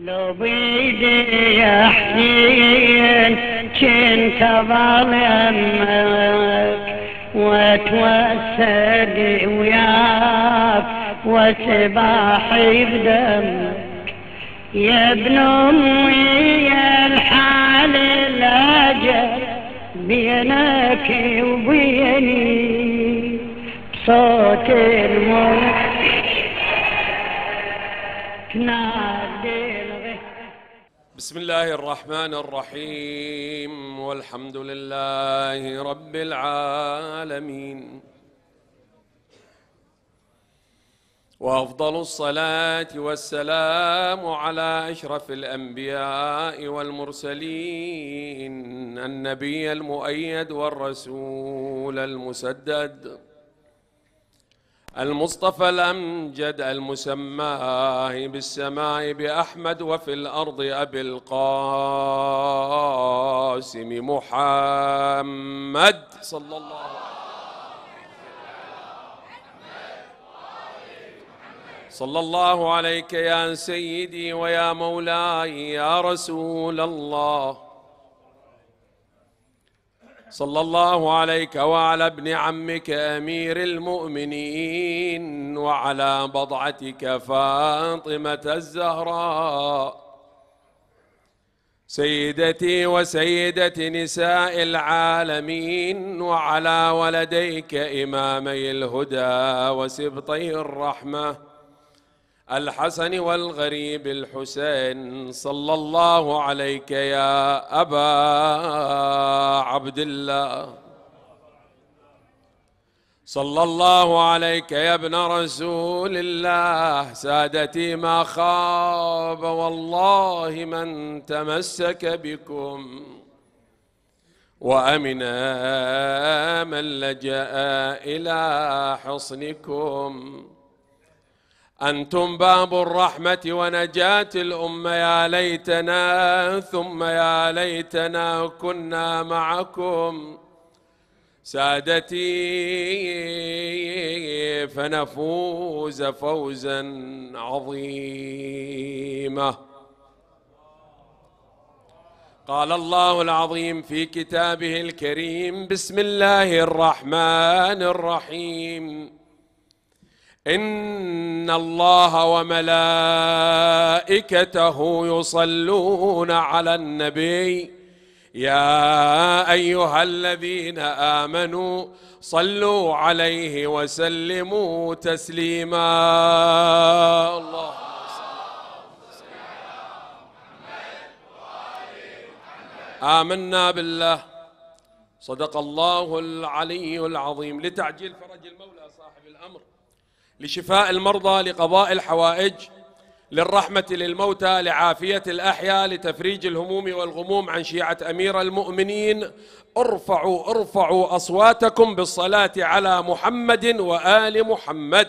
لو بيدي يا حنين كنت ظلمك واتوسد وياك وسباحي بدمك يا ابن امي يا الحال الاجل بينك وبيني صوت الموت نار بسم الله الرحمن الرحيم والحمد لله رب العالمين وافضل الصلاه والسلام على اشرف الانبياء والمرسلين النبي المؤيد والرسول المسدد المصطفى الأمجد المسماه بالسماء بأحمد وفي الأرض أبي القاسم محمد صلى الله عليه صلى الله عليك يا سيدي ويا مولاي يا رسول الله صلى الله عليك وعلى ابن عمك امير المؤمنين وعلى بضعتك فاطمه الزهراء سيدتي وسيدة نساء العالمين وعلى ولديك إمامي الهدى وسبطي الرحمة الحسن والغريب الحسين صلى الله عليك يا أبا عبد الله صلى الله عليك يا ابن رسول الله سادتي ما خاب والله من تمسك بكم وأمن من لجأ إلى حصنكم أنتم باب الرحمة ونجاة الأمة يا ليتنا ثم يا ليتنا كنا معكم سادتي فنفوز فوزا عظيما قال الله العظيم في كتابه الكريم بسم الله الرحمن الرحيم ان الله وملائكته يصلون على النبي يا ايها الذين امنوا صلوا عليه وسلموا تسليما الله آمنا بالله صدق الله العلي العظيم لتعجيل فرق لشفاء المرضى لقضاء الحوائج للرحمة للموتى لعافية الأحياء لتفريج الهموم والغموم عن شيعة أمير المؤمنين ارفعوا ارفعوا أصواتكم بالصلاة على محمد وآل محمد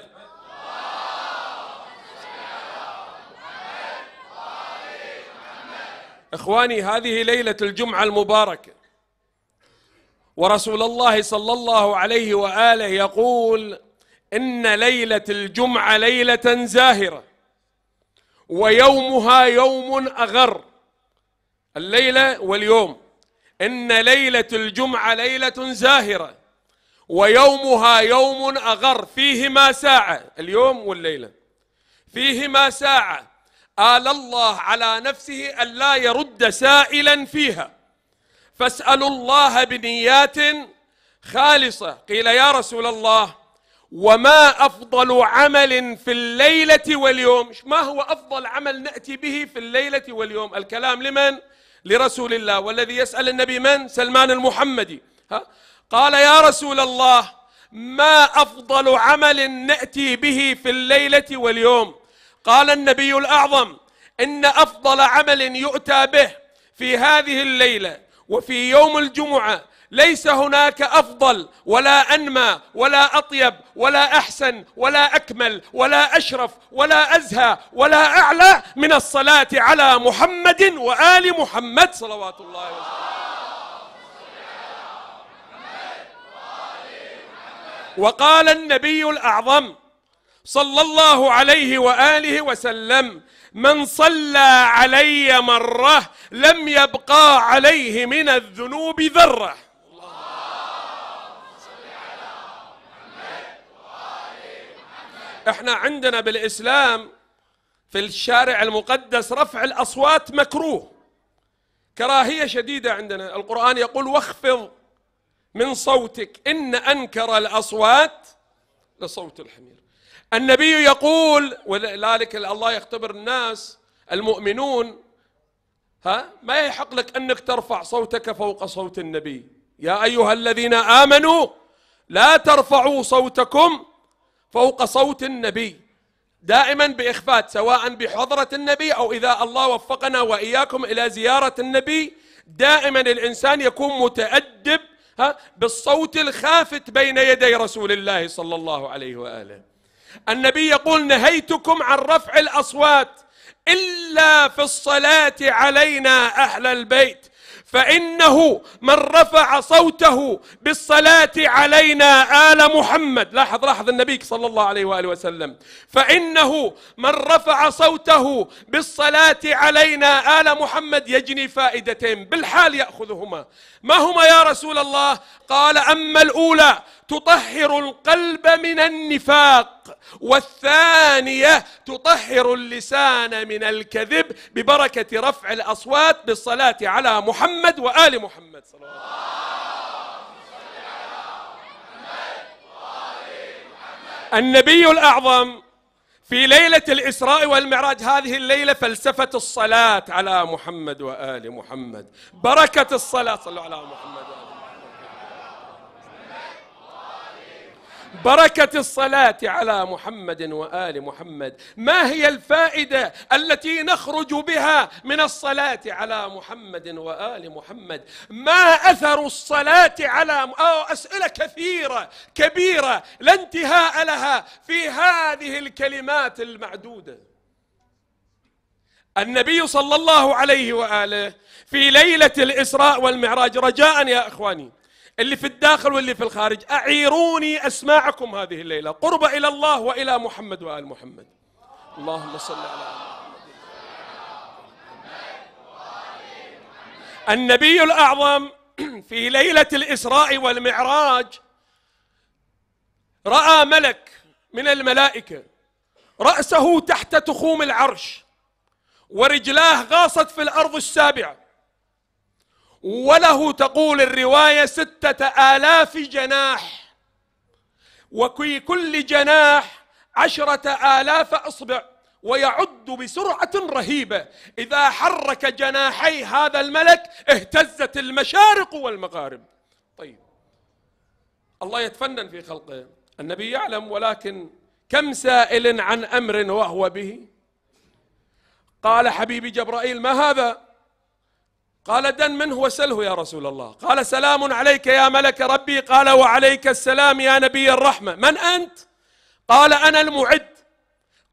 إخواني هذه ليلة الجمعة المباركة ورسول الله صلى الله عليه وآله يقول إن ليلة الجمعة ليلة زاهرة ويومها يوم أغر الليلة واليوم إن ليلة الجمعة ليلة زاهرة ويومها يوم أغر فيهما ساعة اليوم والليلة فيهما ساعة آل الله على نفسه ألا يرد سائلا فيها فاسألوا الله بنيات خالصة قيل يا رسول الله وما أفضل عمل في الليلة واليوم ما هو أفضل عمل نأتي به في الليلة واليوم الكلام لمن؟ لرسول الله والذي يسأل النبي من؟ سلمان المحمدي ها؟ قال يا رسول الله ما أفضل عمل نأتي به في الليلة واليوم قال النبي الأعظم إن أفضل عمل يؤتى به في هذه الليلة وفي يوم الجمعة ليس هناك افضل ولا انمى ولا اطيب ولا احسن ولا اكمل ولا اشرف ولا ازهى ولا اعلى من الصلاه على محمد وال محمد صلوات الله وسلامه وقال النبي الاعظم صلى الله عليه واله وسلم من صلى علي مره لم يبقى عليه من الذنوب ذره احنا عندنا بالاسلام في الشارع المقدس رفع الاصوات مكروه كراهيه شديده عندنا القران يقول واخفض من صوتك ان انكر الاصوات لصوت الحمير النبي يقول ولذلك الله يختبر الناس المؤمنون ها ما يحق لك انك ترفع صوتك فوق صوت النبي يا ايها الذين امنوا لا ترفعوا صوتكم فوق صوت النبي دائما بإخفات سواء بحضرة النبي أو إذا الله وفقنا وإياكم إلى زيارة النبي دائما الإنسان يكون متأدب ها بالصوت الخافت بين يدي رسول الله صلى الله عليه وآله النبي يقول نهيتكم عن رفع الأصوات إلا في الصلاة علينا أهل البيت فإنه من رفع صوته بالصلاة علينا آل محمد لاحظ لاحظ النبي صلى الله عليه وآله وسلم فإنه من رفع صوته بالصلاة علينا آل محمد يجني فائدتين بالحال يأخذهما ما هما يا رسول الله قال أما الأولى تطهر القلب من النفاق والثانية تطهر اللسان من الكذب ببركة رفع الأصوات بالصلاة على محمد وآل محمد صلى الله عليه وسلم النبي الأعظم في ليلة الإسراء والمعراج هذه الليلة فلسفة الصلاة على محمد وآل محمد بركة الصلاة صلوا على محمد بركه الصلاه على محمد وال محمد ما هي الفائده التي نخرج بها من الصلاه على محمد وال محمد ما اثر الصلاه على أو آه، اسئله كثيره كبيره لا انتهاء لها في هذه الكلمات المعدوده النبي صلى الله عليه واله في ليله الاسراء والمعراج رجاء يا اخواني اللي في الداخل واللي في الخارج أعيروني أسماعكم هذه الليلة قرب إلى الله وإلى محمد وآل محمد اللهم صل على محمد النبي الأعظم في ليلة الإسراء والمعراج رأى ملك من الملائكة رأسه تحت تخوم العرش ورجلاه غاصت في الأرض السابعة وله تقول الرواية ستة آلاف جناح وفي كل جناح عشرة آلاف أصبع ويعد بسرعة رهيبة إذا حرك جناحي هذا الملك اهتزت المشارق والمغارب طيب الله يتفنن في خلقه النبي يعلم ولكن كم سائل عن أمر وهو به قال حبيبي جبرائيل ما هذا قال دن منه وسله يا رسول الله قال سلام عليك يا ملك ربي قال وعليك السلام يا نبي الرحمة من أنت؟ قال أنا المعد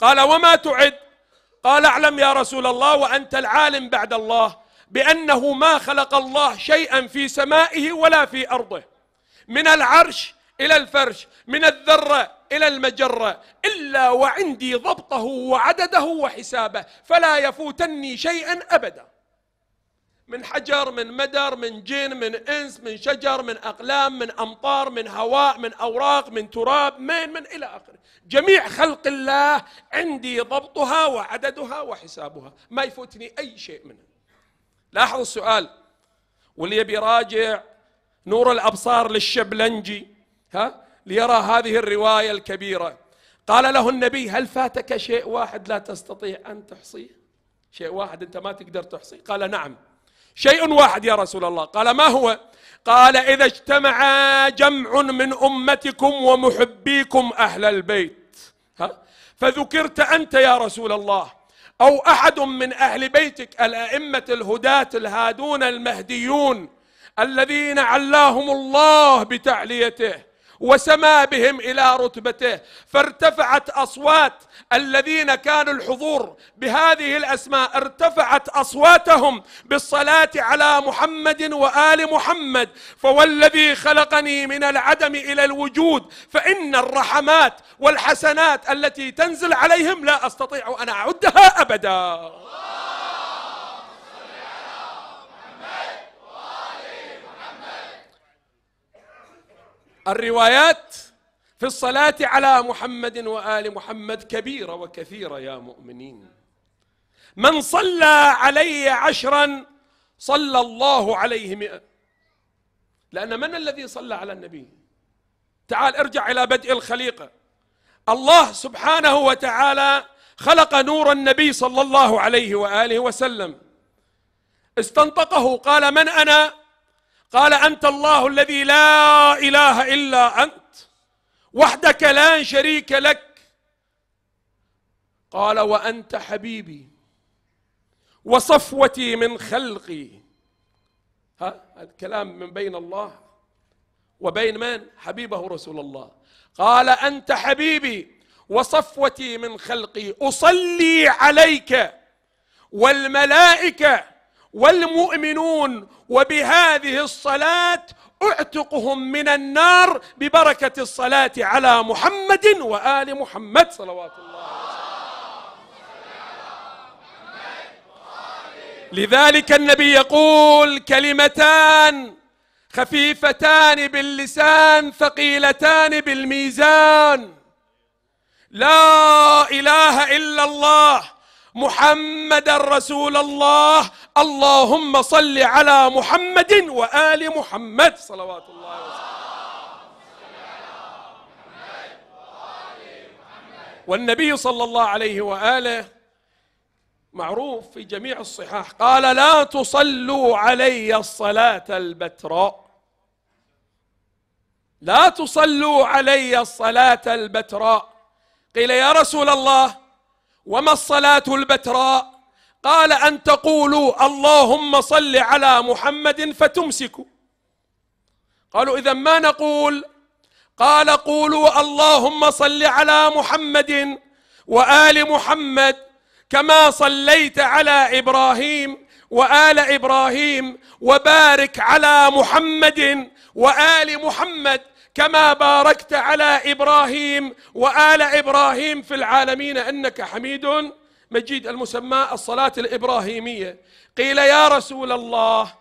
قال وما تعد؟ قال اعلم يا رسول الله وأنت العالم بعد الله بأنه ما خلق الله شيئا في سمائه ولا في أرضه من العرش إلى الفرش من الذرة إلى المجرة إلا وعندي ضبطه وعدده وحسابه فلا يفوتني شيئا أبدا من حجر من مدر من جن من انس من شجر من اقلام من امطار من هواء من اوراق من تراب من من الى اخره جميع خلق الله عندي ضبطها وعددها وحسابها ما يفوتني اي شيء منها لاحظ السؤال واللي يبي يراجع نور الابصار للشبلنجي ها ليرى هذه الروايه الكبيره قال له النبي هل فاتك شيء واحد لا تستطيع ان تحصيه شيء واحد انت ما تقدر تحصيه قال نعم شيء واحد يا رسول الله قال ما هو قال إذا اجتمع جمع من أمتكم ومحبيكم أهل البيت ها؟ فذكرت أنت يا رسول الله أو أحد من أهل بيتك الأئمة الهداة الهادون المهديون الذين علاهم الله بتعليته وسما بهم الى رتبته فارتفعت اصوات الذين كانوا الحضور بهذه الاسماء ارتفعت اصواتهم بالصلاه على محمد وال محمد فوالذي خلقني من العدم الى الوجود فان الرحمات والحسنات التي تنزل عليهم لا استطيع ان اعدها ابدا الروايات في الصلاة على محمد وآل محمد كبيرة وكثيرة يا مؤمنين من صلى علي عشرا صلى الله عليه مئة لأن من الذي صلى على النبي تعال ارجع إلى بدء الخليقة الله سبحانه وتعالى خلق نور النبي صلى الله عليه وآله وسلم استنطقه قال من أنا قال أنت الله الذي لا إله إلا أنت وحدك لا شريك لك قال وأنت حبيبي وصفوتي من خلقي ها الكلام من بين الله وبين من حبيبه رسول الله قال أنت حبيبي وصفوتي من خلقي أصلي عليك والملائكة والمؤمنون وبهذه الصلاة اعتقهم من النار ببركة الصلاة على محمد وآل محمد صلوات الله لذلك النبي يقول كلمتان خفيفتان باللسان ثقيلتان بالميزان لا اله الا الله محمد رسول الله اللهم صل على محمد وآل محمد صلوات الله وسلامه والنبي صلى الله عليه وآله معروف في جميع الصحاح قال لا تصلوا علي الصلاة البتراء لا تصلوا علي الصلاة البتراء قيل يا رسول الله وما الصلاة البتراء قال أن تقولوا اللهم صل على محمد فتمسكوا قالوا إذا ما نقول قال قولوا اللهم صل على محمد وآل محمد كما صليت على إبراهيم وآل إبراهيم وبارك على محمد وآل محمد كما باركت على ابراهيم وال ابراهيم في العالمين انك حميد مجيد المسمى الصلاه الابراهيميه قيل يا رسول الله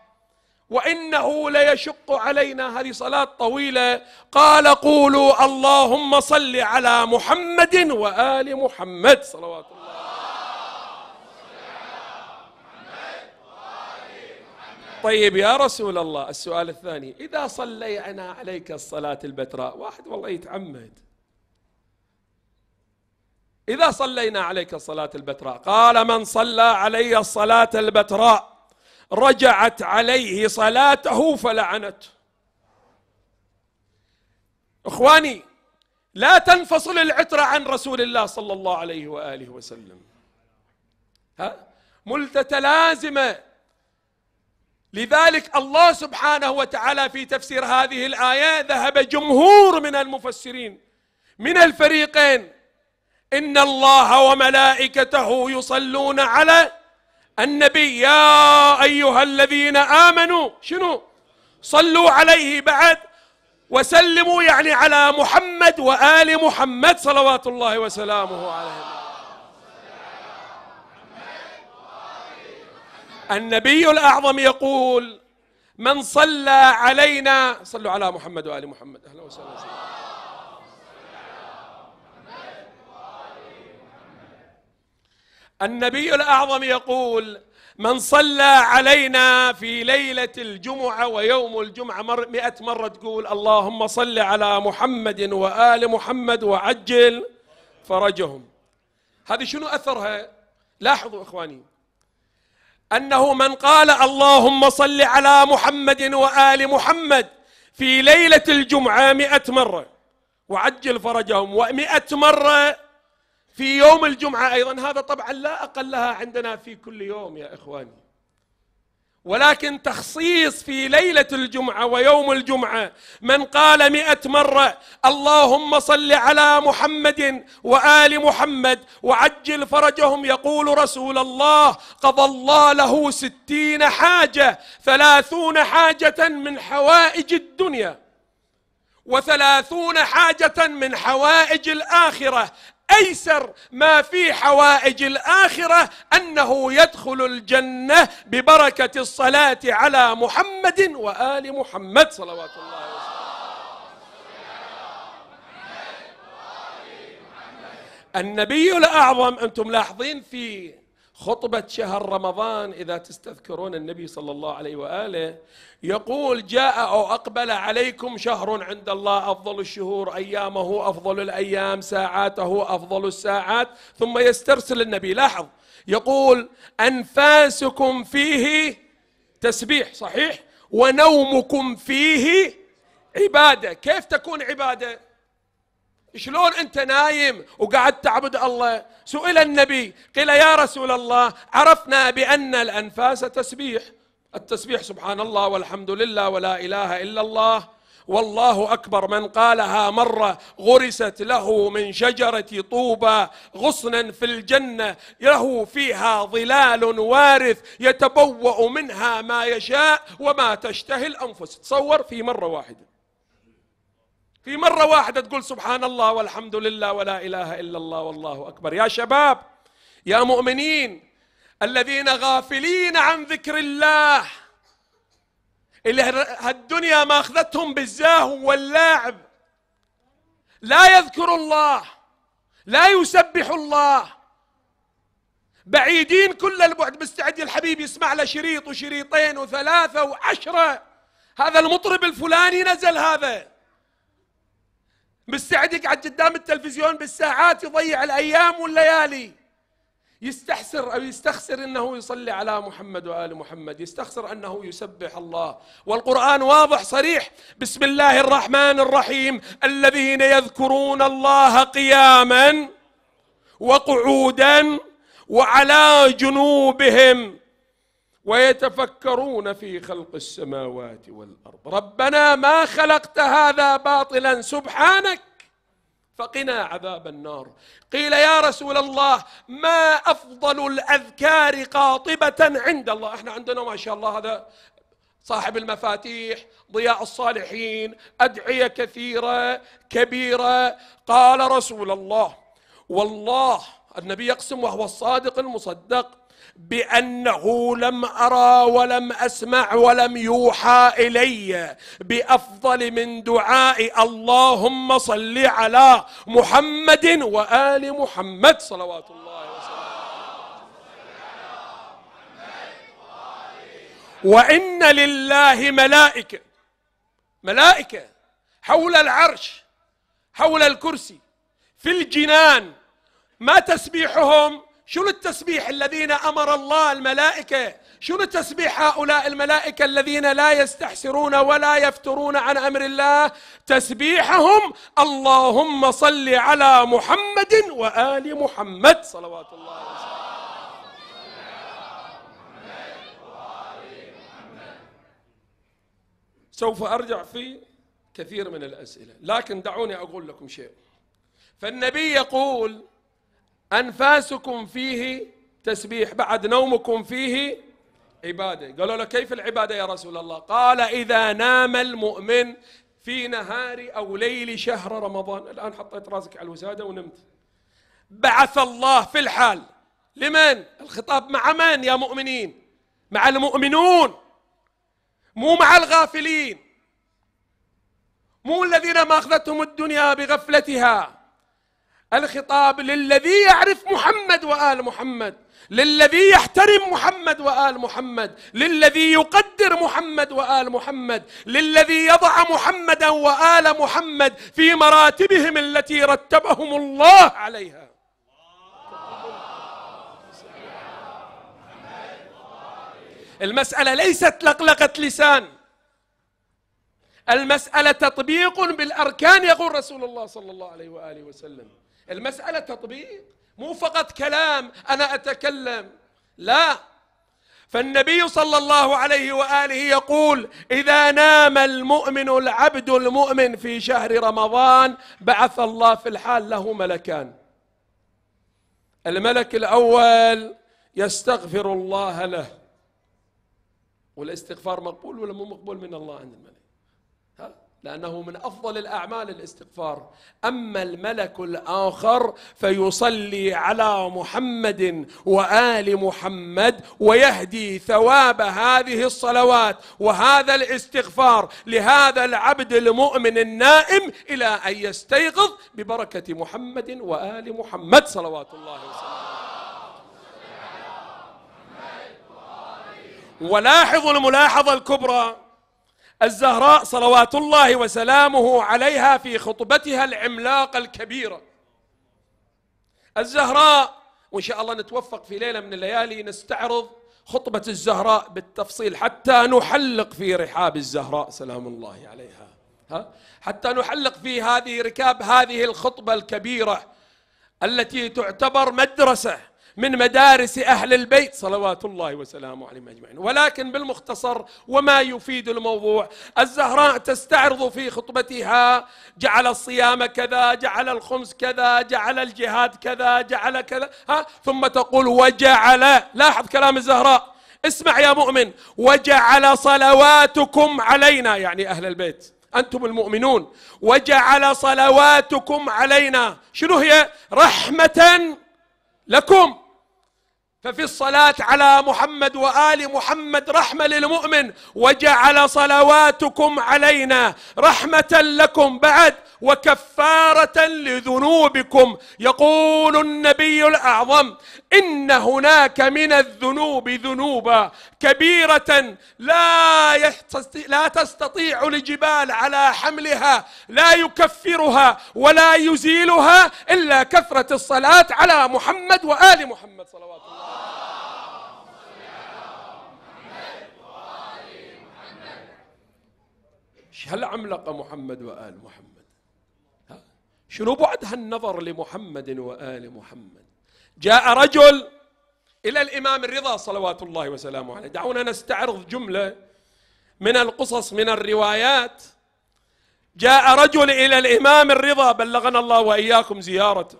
وانه ليشق علينا هذه صلاه طويله قال قولوا اللهم صل على محمد وال محمد صلوات الله طيب يا رسول الله السؤال الثاني إذا صلينا عليك الصلاة البتراء واحد والله يتعمد إذا صلينا عليك الصلاة البتراء قال من صلى علي الصلاة البتراء رجعت عليه صلاته فلعنته إخواني لا تنفصل العترة عن رسول الله صلى الله عليه وآله وسلم ها ملتتلازمة لذلك الله سبحانه وتعالى في تفسير هذه الآية ذهب جمهور من المفسرين من الفريقين إن الله وملائكته يصلون على النبي يا أيها الذين آمنوا شنو صلوا عليه بعد وسلموا يعني على محمد وآل محمد صلوات الله وسلامه عليه النبي الأعظم يقول من صلى علينا صلوا على محمد وآل محمد أهلا وسهلا النبي الأعظم يقول من صلى علينا في ليلة الجمعة ويوم الجمعة مر مئة مرة تقول اللهم صل على محمد وآل محمد وعجل فرجهم هذه شنو أثرها لاحظوا إخواني أنه من قال اللهم صل على محمد وآل محمد في ليلة الجمعة مئة مرة وعجل فرجهم ومئة مرة في يوم الجمعة أيضا هذا طبعا لا أقلها عندنا في كل يوم يا إخواني ولكن تخصيص في ليلة الجمعة ويوم الجمعة من قال مئة مرة اللهم صل على محمد وآل محمد وعجل فرجهم يقول رسول الله قضى الله له ستين حاجة ثلاثون حاجة من حوائج الدنيا وثلاثون حاجة من حوائج الآخرة ايسر ما في حوائج الاخره انه يدخل الجنه ببركه الصلاه على محمد وال محمد صلوات الله وسلامه النبي الأعظم أنتم ملاحظين في خطبة شهر رمضان إذا تستذكرون النبي صلى الله عليه وآله يقول جاء أو أقبل عليكم شهر عند الله أفضل الشهور أيامه أفضل الأيام ساعاته أفضل الساعات ثم يسترسل النبي لاحظ يقول أنفاسكم فيه تسبيح صحيح ونومكم فيه عبادة كيف تكون عبادة شلون أنت نايم وقعد تعبد الله سئل النبي قيل يا رسول الله عرفنا بأن الأنفاس تسبيح التسبيح سبحان الله والحمد لله ولا اله الا الله والله اكبر من قالها مره غرست له من شجره طوبى غصنا في الجنه له فيها ظلال وارث يتبوا منها ما يشاء وما تشتهي الانفس تصور في مره واحده في مره واحده تقول سبحان الله والحمد لله ولا اله الا الله والله اكبر يا شباب يا مؤمنين الذين غافلين عن ذكر الله اللي هالدنيا ماخذتهم بالزاهو واللاعب لا يذكر الله لا يسبح الله بعيدين كل البعد مستعد الحبيب يسمع له شريط وشريطين وثلاثة وعشرة هذا المطرب الفلاني نزل هذا مستعد يقعد قدام التلفزيون بالساعات يضيع الأيام والليالي يستحسر أو يستخسر أنه يصلي على محمد وآل محمد يستخسر أنه يسبح الله والقرآن واضح صريح بسم الله الرحمن الرحيم الذين يذكرون الله قياما وقعودا وعلى جنوبهم ويتفكرون في خلق السماوات والارض ربنا ما خلقت هذا باطلا سبحانك فقنا عذاب النار قيل يا رسول الله ما أفضل الأذكار قاطبة عند الله احنا عندنا ما شاء الله هذا صاحب المفاتيح ضياء الصالحين أدعية كثيرة كبيرة قال رسول الله والله النبي يقسم وهو الصادق المصدق بانه لم ارى ولم اسمع ولم يوحى الي بافضل من دعاء اللهم صل على محمد وال محمد صلوات الله وإن لله ملائكة ملائكة حول العرش حول الكرسي في الجنان ما تسبيحهم شنو التسبيح الذين امر الله الملائكه شنو تسبيح هؤلاء الملائكه الذين لا يستحسرون ولا يفترون عن امر الله تسبيحهم اللهم صل على محمد وال محمد صلوات الله عليه وسلم سوف ارجع في كثير من الاسئله لكن دعوني اقول لكم شيء فالنبي يقول أنفاسكم فيه تسبيح بعد نومكم فيه عبادة قالوا له كيف العبادة يا رسول الله قال إذا نام المؤمن في نهار أو ليل شهر رمضان الآن حطيت راسك على الوسادة ونمت بعث الله في الحال لمن الخطاب مع من يا مؤمنين مع المؤمنون مو مع الغافلين مو الذين ما أخذتهم الدنيا بغفلتها الخطاب للذي يعرف محمد وآل محمد للذي يحترم محمد وآل محمد للذي يقدر محمد وآل محمد للذي يضع محمدا وآل محمد في مراتبهم التي رتبهم الله عليها المسألة ليست لقلقة لسان المسألة تطبيق بالأركان يقول رسول الله صلى الله عليه وآله وسلم المسألة تطبيق مو فقط كلام أنا أتكلم لا فالنبي صلى الله عليه وآله يقول إذا نام المؤمن العبد المؤمن في شهر رمضان بعث الله في الحال له ملكان الملك الأول يستغفر الله له والاستغفار مقبول ولا مو مقبول من الله عند الملك لأنه من أفضل الأعمال الاستغفار أما الملك الآخر فيصلي على محمد وآل محمد ويهدي ثواب هذه الصلوات وهذا الاستغفار لهذا العبد المؤمن النائم إلى أن يستيقظ ببركة محمد وآل محمد صلوات الله وسلامه ولاحظوا الملاحظة الكبرى الزهراء صلوات الله وسلامه عليها في خطبتها العملاقة الكبيرة الزهراء وإن شاء الله نتوفق في ليلة من الليالي نستعرض خطبة الزهراء بالتفصيل حتى نحلق في رحاب الزهراء سلام الله عليها ها؟ حتى نحلق في هذه ركاب هذه الخطبة الكبيرة التي تعتبر مدرسة من مدارس أهل البيت صلوات الله وسلامه عليهم أجمعين ولكن بالمختصر وما يفيد الموضوع الزهراء تستعرض في خطبتها جعل الصيام كذا جعل الخمس كذا جعل الجهاد كذا جعل كذا ها ثم تقول وجعل لاحظ كلام الزهراء اسمع يا مؤمن وجعل صلواتكم علينا يعني أهل البيت أنتم المؤمنون وجعل صلواتكم علينا شنو هي رحمة لكم ففي الصلاة على محمد وآل محمد رحمة للمؤمن وجعل صلواتكم علينا رحمة لكم بعد وكفارة لذنوبكم يقول النبي الأعظم إن هناك من الذنوب ذنوبا كبيرة لا لا تستطيع الجبال على حملها لا يكفرها ولا يزيلها إلا كثرة الصلاة على محمد وآل محمد صلوات الله هل عملق محمد وآل محمد ها؟ شنو بعد هالنظر لمحمد وآل محمد جاء رجل إلى الإمام الرضا صلوات الله وسلامه عليه دعونا نستعرض جملة من القصص من الروايات جاء رجل إلى الإمام الرضا بلغنا الله وإياكم زيارته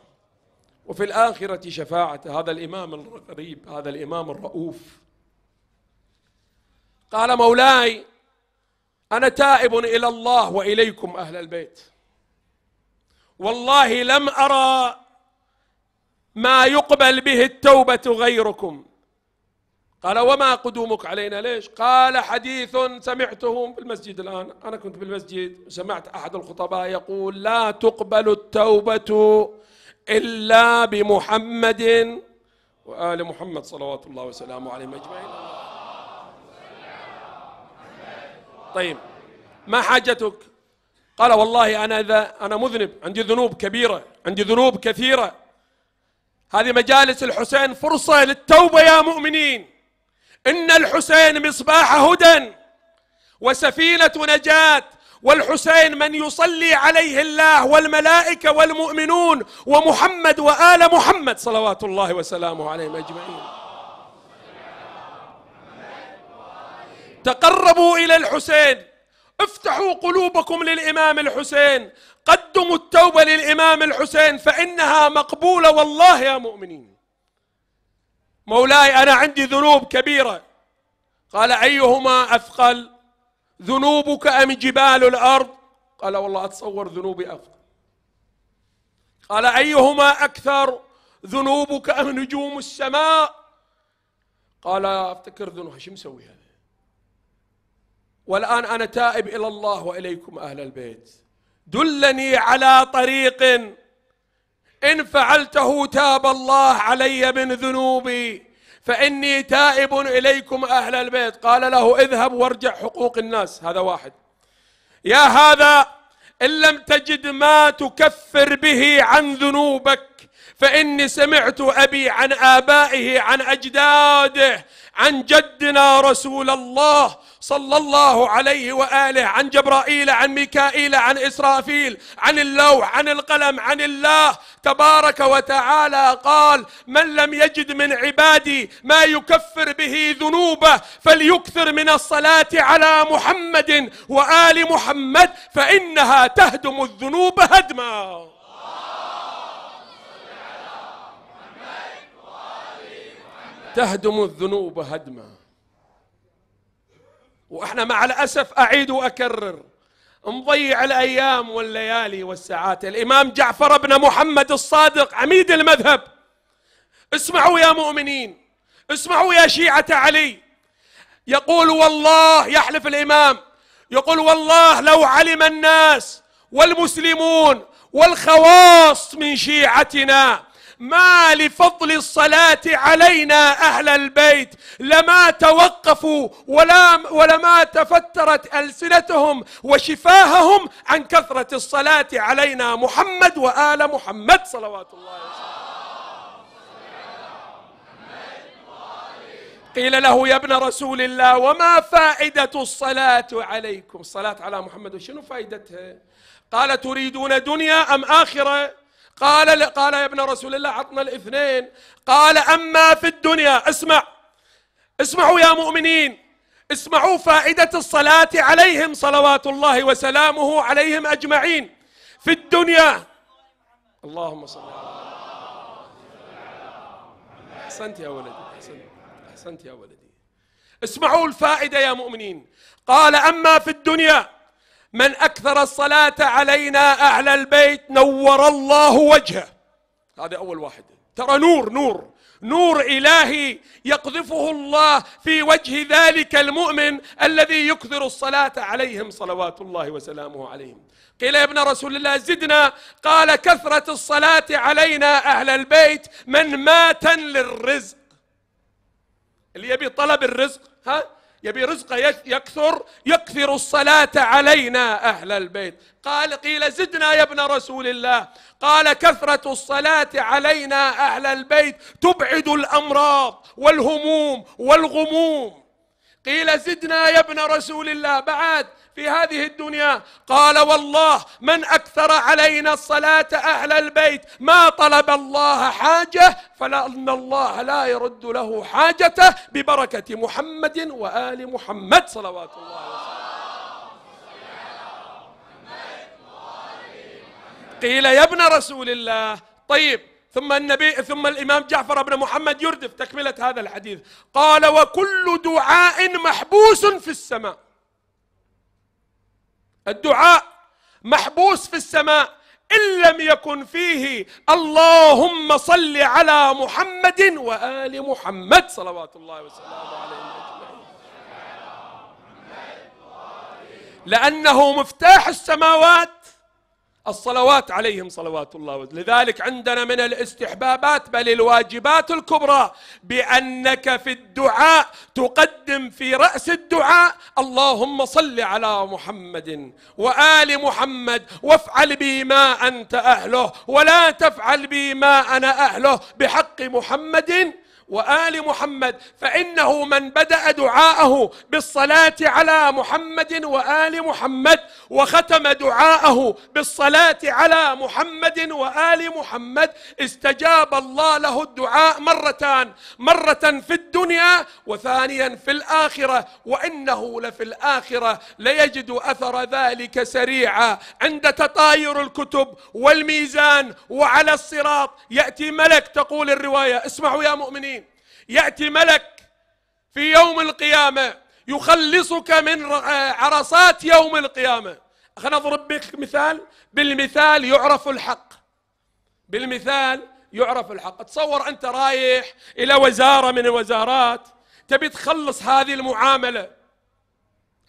وفي الآخرة شفاعة هذا الإمام الغريب هذا الإمام الرؤوف قال مولاي أنا تائب إلى الله وإليكم أهل البيت والله لم أرى ما يقبل به التوبة غيركم قال وما قدومك علينا ليش قال حديث سمعته في المسجد الآن أنا كنت في المسجد وسمعت أحد الخطباء يقول لا تقبل التوبة إلا بمحمد وآل محمد صلوات الله وسلامه عليهم أجمعين طيب ما حاجتك قال والله أنا إذا أنا مذنب عندي ذنوب كبيرة عندي ذنوب كثيرة هذه مجالس الحسين فرصة للتوبة يا مؤمنين إن الحسين مصباح هدى وسفينة نجاة والحسين من يصلي عليه الله والملائكة والمؤمنون ومحمد وآل محمد صلوات الله وسلامه عليهم أجمعين تقربوا إلى الحسين افتحوا قلوبكم للامام الحسين قدموا التوبه للامام الحسين فانها مقبوله والله يا مؤمنين مولاي انا عندي ذنوب كبيره قال ايهما اثقل ذنوبك ام جبال الارض قال والله اتصور ذنوبي اثقل قال ايهما اكثر ذنوبك ام نجوم السماء قال افتكر ذنوبها شو مسويها والآن أنا تائب إلى الله وإليكم أهل البيت دلني على طريق إن فعلته تاب الله علي من ذنوبي فإني تائب إليكم أهل البيت قال له اذهب وارجع حقوق الناس هذا واحد يا هذا إن لم تجد ما تكفر به عن ذنوبك فإني سمعت أبي عن آبائه عن أجداده عن جدنا رسول الله صلى الله عليه وآله عن جبرائيل عن ميكائيل عن إسرافيل عن اللوح عن القلم عن الله تبارك وتعالى قال من لم يجد من عبادي ما يكفر به ذنوبه فليكثر من الصلاة على محمد وآل محمد فإنها تهدم الذنوب هدما تهدم الذنوب هدما واحنا مع الاسف اعيد واكرر مضيع الايام والليالي والساعات الامام جعفر بن محمد الصادق عميد المذهب اسمعوا يا مؤمنين اسمعوا يا شيعه علي يقول والله يحلف الامام يقول والله لو علم الناس والمسلمون والخواص من شيعتنا ما لفضل الصلاة علينا أهل البيت لما توقفوا ولا ولما تفترت ألسنتهم وشفاههم عن كثرة الصلاة علينا محمد وآل محمد صلوات الله وسلامه قيل له يا ابن رسول الله وما فائدة الصلاة عليكم الصلاة على محمد شنو فائدتها قال تريدون دنيا أم آخرة قال قال يا ابن رسول الله عطنا الاثنين قال أما في الدنيا اسمع اسمعوا يا مؤمنين اسمعوا فائدة الصلاة عليهم صلوات الله وسلامه عليهم أجمعين في الدنيا اللهم صل على أحسنت يا ولدي أحسنت, أحسنت يا ولدي اسمعوا الفائدة يا مؤمنين قال أما في الدنيا من أكثر الصلاة علينا أعلى البيت نور الله وجهه هذا أول واحد ترى نور نور نور إلهي يقذفه الله في وجه ذلك المؤمن الذي يكثر الصلاة عليهم صلوات الله وسلامه عليهم قيل يا ابن رسول الله زدنا قال كثرة الصلاة علينا أهل البيت من ماتا للرزق اللي يبي طلب الرزق ها يبي رزقه يكثر يكثر الصلاة علينا أهل البيت قال قيل زدنا يا ابن رسول الله قال كثرة الصلاة علينا أهل البيت تبعد الأمراض والهموم والغموم قيل زدنا يا ابن رسول الله بعد في هذه الدنيا قال والله من أكثر علينا الصلاة أهل البيت ما طلب الله حاجة فلأن الله لا يرد له حاجته ببركة محمد وآل محمد صلوات الله وسلامه قيل يا ابن رسول الله طيب ثم النبي ثم الامام جعفر بن محمد يردف تكمله هذا الحديث قال وكل دعاء محبوس في السماء الدعاء محبوس في السماء ان لم يكن فيه اللهم صل على محمد وال محمد صلوات الله وسلامه عليهم اجمعين لانه مفتاح السماوات الصلوات عليهم صلوات الله وزيزي. لذلك عندنا من الاستحبابات بل الواجبات الكبرى بأنك في الدعاء تقدم في رأس الدعاء اللهم صل على محمد وآل محمد وافعل بي ما أنت أهله ولا تفعل بي ما أنا أهله بحق محمد وآل محمد فإنه من بدأ دعاءه بالصلاة على محمد وآل محمد وختم دعاءه بالصلاة على محمد وآل محمد استجاب الله له الدعاء مرتان مرة في الدنيا وثانيا في الآخرة وإنه لفي الآخرة ليجد أثر ذلك سريعا عند تطاير الكتب والميزان وعلى الصراط يأتي ملك تقول الرواية اسمعوا يا مؤمنين يأتي ملك في يوم القيامة يخلصك من عرصات يوم القيامة خلنا أضرب بك مثال بالمثال يعرف الحق بالمثال يعرف الحق تصور أنت رايح إلى وزارة من الوزارات تبي تخلص هذه المعاملة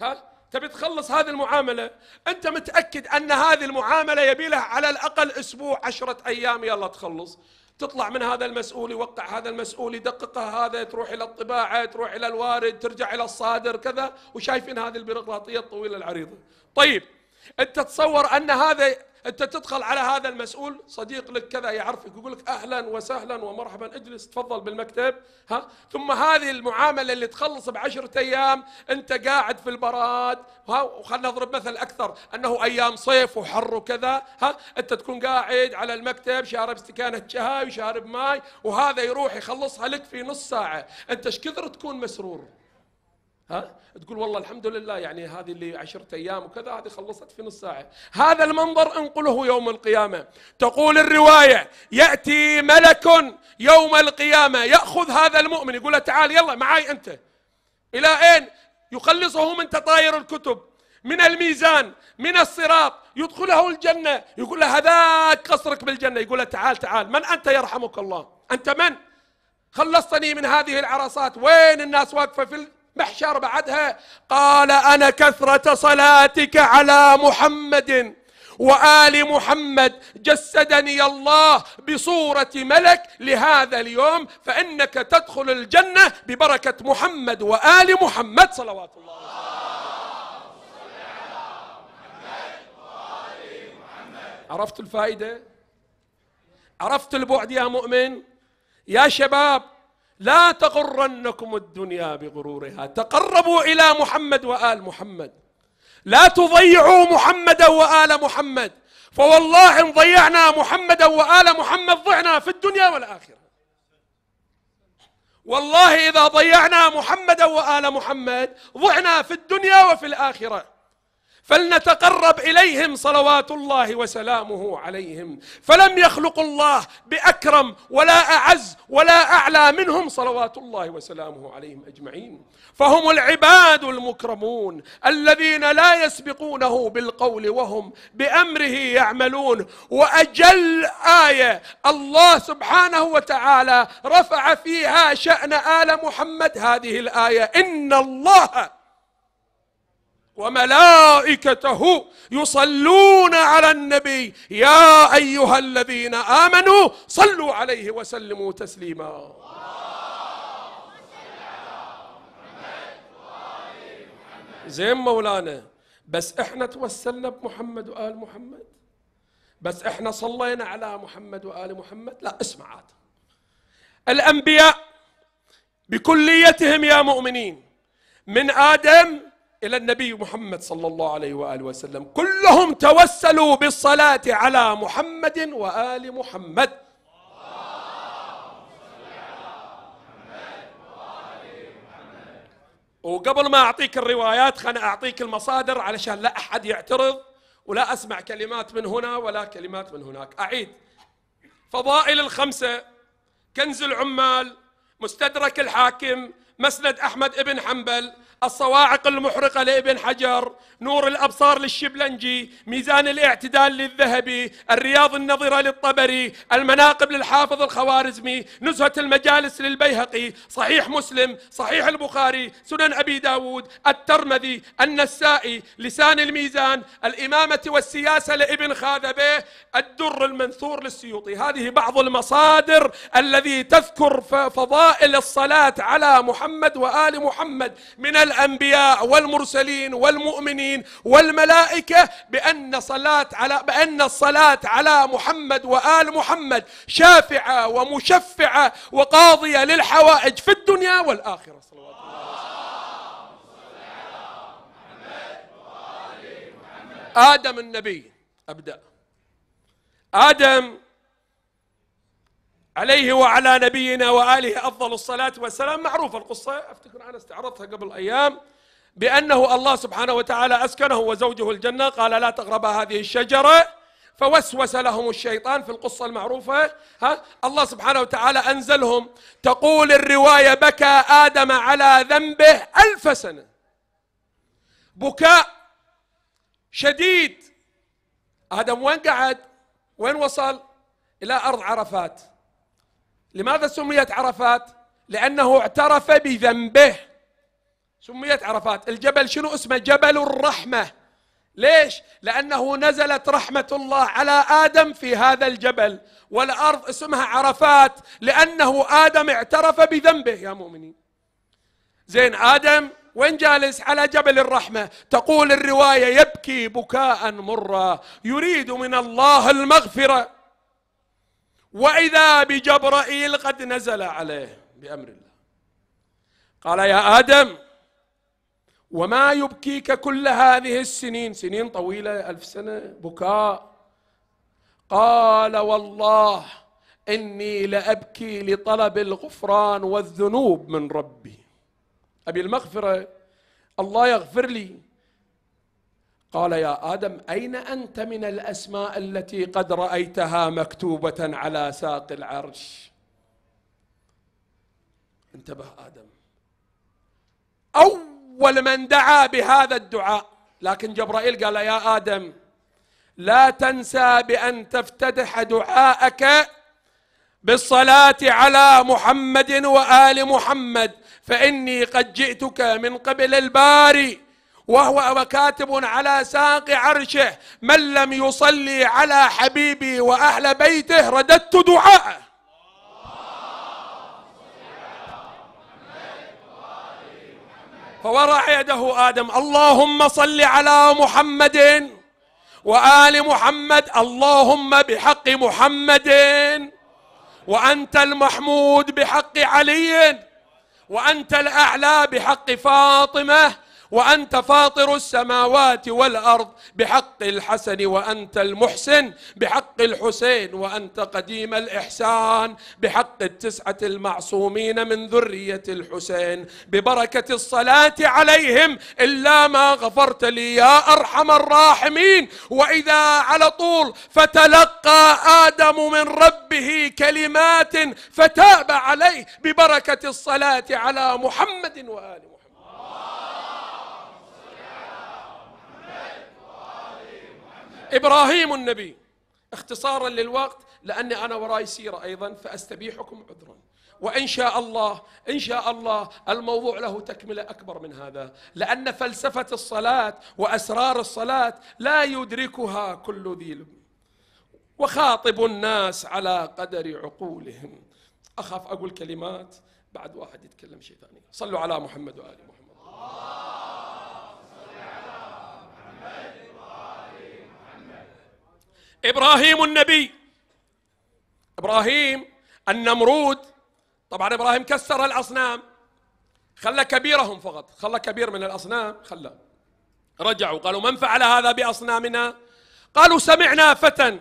ها تبي تخلص هذه المعاملة أنت متأكد أن هذه المعاملة يبي لها على الأقل أسبوع عشرة أيام يلا تخلص تطلع من هذا المسؤول يوقع هذا المسؤول يدقق هذا تروح الى الطباعه تروح الى الوارد ترجع الى الصادر كذا وشايفين هذه البيروقراطيه الطويله العريضه طيب انت تصور ان هذا انت تدخل على هذا المسؤول صديق لك كذا يعرفك يقول لك اهلا وسهلا ومرحبا اجلس تفضل بالمكتب ها ثم هذه المعامله اللي تخلص بعشرة ايام انت قاعد في البراد ها وخلنا نضرب مثل اكثر انه ايام صيف وحر وكذا ها انت تكون قاعد على المكتب شارب استكانه شاي وشارب ماي وهذا يروح يخلصها لك في نص ساعه انت ايش كثر تكون مسرور ها تقول والله الحمد لله يعني هذه اللي عشرة أيام وكذا هذه خلصت في نص ساعة هذا المنظر انقله يوم القيامة تقول الرواية يأتي ملك يوم القيامة يأخذ هذا المؤمن يقول له تعال يلا معاي أنت إلى أين يخلصه من تطاير الكتب من الميزان من الصراط يدخله الجنة يقول له هذاك قصرك بالجنة يقول له تعال تعال من أنت يرحمك الله أنت من خلصتني من هذه العرصات وين الناس واقفة في محشر بعدها قال أنا كثرة صلاتك على محمد وآل محمد جسدني الله بصورة ملك لهذا اليوم فإنك تدخل الجنة ببركة محمد وآل محمد صلوات الله عرفت الفائدة؟ عرفت البعد يا مؤمن؟ يا شباب لا تغرنكم الدنيا بغرورها تقربوا إلى محمد وآل محمد لا تضيعوا محمدا وآل محمد فوالله إن ضيعنا محمدا وآل محمد ضعنا في الدنيا والآخرة والله إذا ضيعنا محمدا وآل محمد ضعنا في الدنيا وفي الآخرة فلنتقرب اليهم صلوات الله وسلامه عليهم فلم يخلق الله باكرم ولا اعز ولا اعلى منهم صلوات الله وسلامه عليهم اجمعين فهم العباد المكرمون الذين لا يسبقونه بالقول وهم بامره يعملون واجل ايه الله سبحانه وتعالى رفع فيها شان ال محمد هذه الايه ان الله وملائكته يصلون على النبي يا ايها الذين امنوا صلوا عليه وسلموا تسليما زين مولانا بس احنا توسلنا بمحمد وال محمد بس احنا صلينا على محمد وال محمد لا اسمع عاد الانبياء بكليتهم يا مؤمنين من ادم إلى النبي محمد صلى الله عليه وآله وسلم كلهم توسلوا بالصلاة على محمد وآل محمد وقبل ما أعطيك الروايات خلنا أعطيك المصادر علشان لا أحد يعترض ولا أسمع كلمات من هنا ولا كلمات من هناك أعيد فضائل الخمسة كنز العمال مستدرك الحاكم مسند أحمد بن حنبل الصواعق المحرقة لابن حجر نور الأبصار للشبلنجي ميزان الاعتدال للذهبي الرياض النظرة للطبري المناقب للحافظ الخوارزمي نزهة المجالس للبيهقي صحيح مسلم صحيح البخاري سنن أبي داود الترمذي النسائي لسان الميزان الإمامة والسياسة لابن خاذبه الدر المنثور للسيوطي هذه بعض المصادر الذي تذكر فضائل الصلاة على محمد وآل محمد من والأنبياء والمرسلين والمؤمنين والملائكة بأن صلاة على بأن الصلاة على محمد وآل محمد شافعة ومشفعة وقاضية للحوائج في الدنيا والآخرة صلوات الله آدم النبي أبدأ آدم عليه وعلى نبينا وآله أفضل الصلاة والسلام معروفة القصة أفتكر أنا استعرضتها قبل أيام بأنه الله سبحانه وتعالى أسكنه وزوجه الجنة قال لا تغرب هذه الشجرة فوسوس لهم الشيطان في القصة المعروفة ها الله سبحانه وتعالى أنزلهم تقول الرواية بكى آدم على ذنبه ألف سنة بكاء شديد آدم وين قعد وين وصل إلى أرض عرفات لماذا سميت عرفات لأنه اعترف بذنبه سميت عرفات الجبل شنو اسمه جبل الرحمة ليش لأنه نزلت رحمة الله على آدم في هذا الجبل والأرض اسمها عرفات لأنه آدم اعترف بذنبه يا مؤمنين زين آدم وين جالس على جبل الرحمة تقول الرواية يبكي بكاء مرا يريد من الله المغفرة وإذا بجبرائيل قد نزل عليه بأمر الله قال يا آدم وما يبكيك كل هذه السنين سنين طويلة ألف سنة بكاء قال والله إني لأبكي لطلب الغفران والذنوب من ربي أبي المغفرة الله يغفر لي قال يا آدم أين أنت من الأسماء التي قد رأيتها مكتوبة على ساق العرش انتبه آدم أول من دعا بهذا الدعاء لكن جبرائيل قال يا آدم لا تنسى بأن تفتتح دعاءك بالصلاة على محمد وآل محمد فإني قد جئتك من قبل الباري وهو وكاتب على ساق عرشه من لم يصلي على حبيبي واهل بيته رددت دعاءه فورع يده ادم اللهم صل على محمد وال محمد اللهم بحق محمد وانت المحمود بحق علي وانت الاعلى بحق فاطمه وأنت فاطر السماوات والأرض بحق الحسن وأنت المحسن بحق الحسين وأنت قديم الإحسان بحق التسعة المعصومين من ذرية الحسين ببركة الصلاة عليهم إلا ما غفرت لي يا أرحم الراحمين وإذا على طول فتلقى آدم من ربه كلمات فتاب عليه ببركة الصلاة على محمد وآل محمد إبراهيم النبي اختصارا للوقت لأني أنا وراي سيرة أيضا فأستبيحكم عذرا وإن شاء الله إن شاء الله الموضوع له تكملة أكبر من هذا لأن فلسفة الصلاة وأسرار الصلاة لا يدركها كل ذي لب وخاطب الناس على قدر عقولهم أخاف أقول كلمات بعد واحد يتكلم شيء ثاني صلوا على محمد وآل محمد الله صل على محمد إبراهيم النبي إبراهيم النمرود طبعا إبراهيم كسر الأصنام خلى كبيرهم فقط خلى كبير من الأصنام خلى رجعوا قالوا من فعل هذا بأصنامنا قالوا سمعنا فتى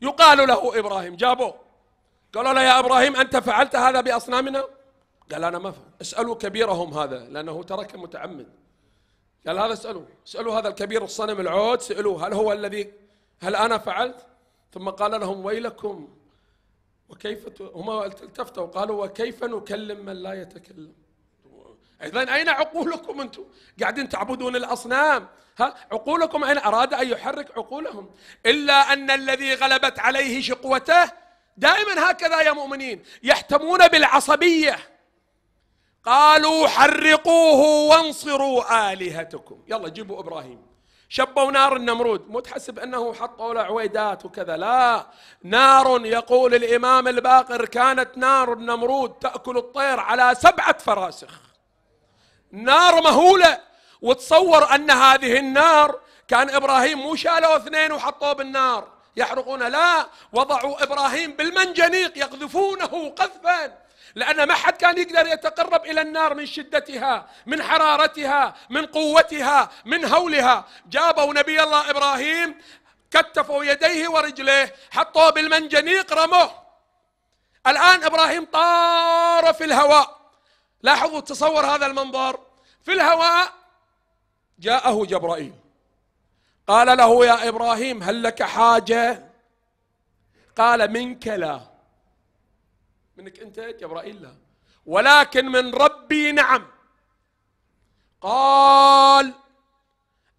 يقال له إبراهيم جابوه قالوا له يا إبراهيم أنت فعلت هذا بأصنامنا قال أنا ما فعل اسألوا كبيرهم هذا لأنه ترك متعمد قال هذا اسألوا اسألوا هذا الكبير الصنم العود سألوه هل هو الذي هل أنا فعلت؟ ثم قال لهم ويلكم وكيف هم التفتوا قالوا وكيف نكلم من لا يتكلم إذا أين عقولكم أنتم قاعدين تعبدون الأصنام ها عقولكم أين أراد أن يحرك عقولهم إلا أن الذي غلبت عليه شقوته دائما هكذا يا مؤمنين يحتمون بالعصبية قالوا حرقوه وانصروا آلهتكم يلا جيبوا إبراهيم شبوا نار النمرود مو تحسب أنه حطوا له عويدات وكذا لا نار يقول الإمام الباقر كانت نار النمرود تأكل الطير على سبعة فراسخ نار مهولة وتصور أن هذه النار كان إبراهيم مو شالوا اثنين وحطوه بالنار يحرقون لا وضعوا إبراهيم بالمنجنيق يقذفونه قذفاً لأن ما حد كان يقدر يتقرب إلى النار من شدتها من حرارتها من قوتها من هولها جابوا نبي الله إبراهيم كتفوا يديه ورجليه حطوه بالمنجنيق رموه الآن إبراهيم طار في الهواء لاحظوا تصور هذا المنظر في الهواء جاءه جبرائيل قال له يا إبراهيم هل لك حاجة قال منك لا منك أنت يا جبرائيل لا ولكن من ربي نعم قال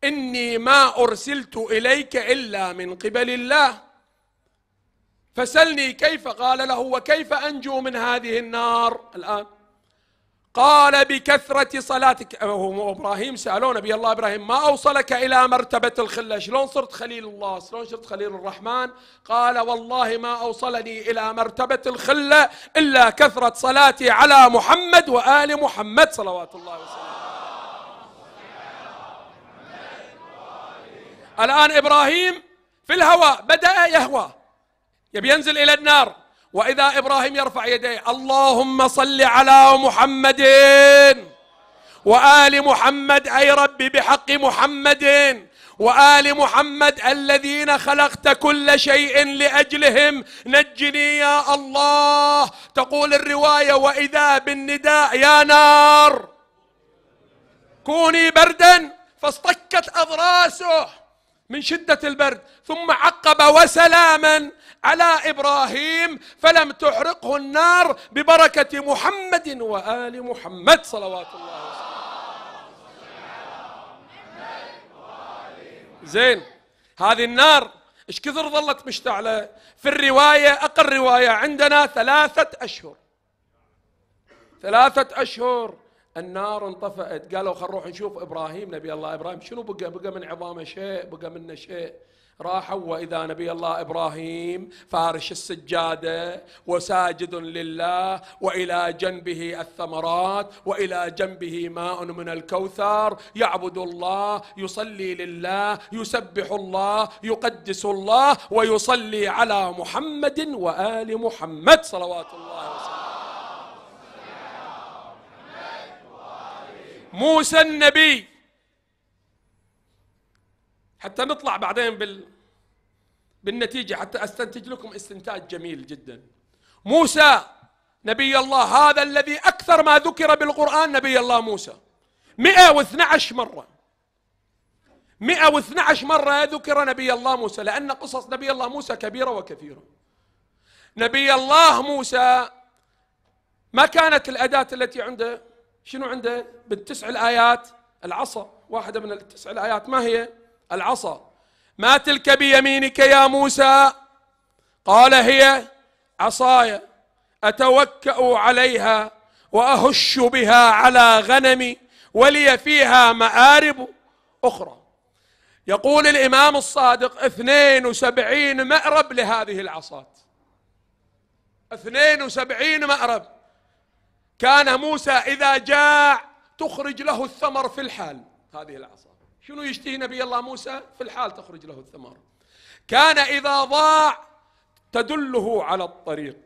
إني ما أرسلت إليك إلا من قبل الله فسلني كيف قال له وكيف أنجو من هذه النار الآن قال بكثرة صلاتك أه، إبراهيم سألوه نبي الله إبراهيم ما أوصلك إلى مرتبة الخلة شلون صرت خليل الله شلون صرت خليل الرحمن قال والله ما أوصلني إلى مرتبة الخلة إلا كثرة صلاتي على محمد وآل محمد صلوات الله وسلامه الآن إبراهيم في الهواء بدأ يهوى يبي ينزل إلى النار واذا ابراهيم يرفع يديه اللهم صل على محمد وال محمد اي ربي بحق محمد وال محمد الذين خلقت كل شيء لاجلهم نجني يا الله تقول الروايه واذا بالنداء يا نار كوني بردا فاصطكت اضراسه من شده البرد ثم عقب وسلاما على إبراهيم فلم تحرقه النار ببركة محمد وآل محمد صلوات الله وسلم زين هذه النار ايش كثر ظلت مشتعلة في الرواية أقل رواية عندنا ثلاثة أشهر ثلاثة أشهر النار انطفأت قالوا خل نروح نشوف إبراهيم نبي الله إبراهيم شنو بقى بقى من عظامه شيء بقى منه شيء راحوا وإذا نبي الله إبراهيم فارش السجادة وساجد لله وإلى جنبه الثمرات وإلى جنبه ماء من الكوثر يعبد الله يصلي لله يسبح الله يقدس الله ويصلي على محمد وآل محمد صلوات الله وسلامه موسى النبي حتى نطلع بعدين بال بالنتيجة حتى أستنتج لكم استنتاج جميل جدا موسى نبي الله هذا الذي أكثر ما ذكر بالقرآن نبي الله موسى 112 مرة 112 مرة ذكر نبي الله موسى لأن قصص نبي الله موسى كبيرة وكثيرة نبي الله موسى ما كانت الأداة التي عنده شنو عنده بالتسع الآيات العصا واحدة من التسع الآيات ما هي العصا ما تلك بيمينك يا موسى قال هي عصاي اتوكا عليها واهش بها على غنمي ولي فيها مآرب أخرى يقول الإمام الصادق اثنين وسبعين مأرب لهذه العصات اثنين وسبعين مأرب كان موسى إذا جاع تخرج له الثمر في الحال هذه العصا شنو يشتهي نبي الله موسى في الحال تخرج له الثمار كان إذا ضاع تدله على الطريق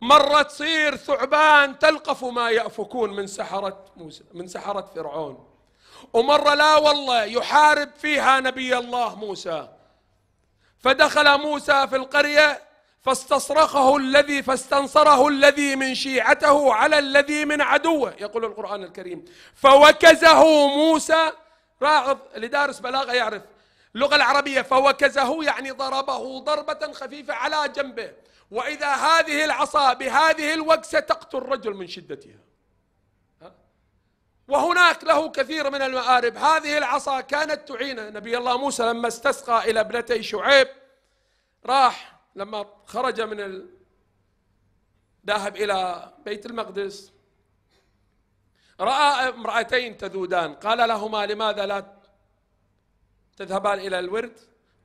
مرة تصير ثعبان تلقف ما يأفكون من سحرة موسى من سحرة فرعون ومرة لا والله يحارب فيها نبي الله موسى فدخل موسى في القرية فاستصرخه الذي فاستنصره الذي من شيعته على الذي من عدوه يقول القرآن الكريم فوكزه موسى راغب اللي دارس بلاغه يعرف اللغه العربيه فوكزه يعني ضربه ضربه خفيفه على جنبه واذا هذه العصا بهذه الوكسه تقتل الرجل من شدتها وهناك له كثير من المآرب هذه العصا كانت تعين نبي الله موسى لما استسقى إلى ابنتي شعيب راح لما خرج من ال... ذهب إلى بيت المقدس رأى امرأتين تذودان قال لهما لماذا لا تذهبان إلى الورد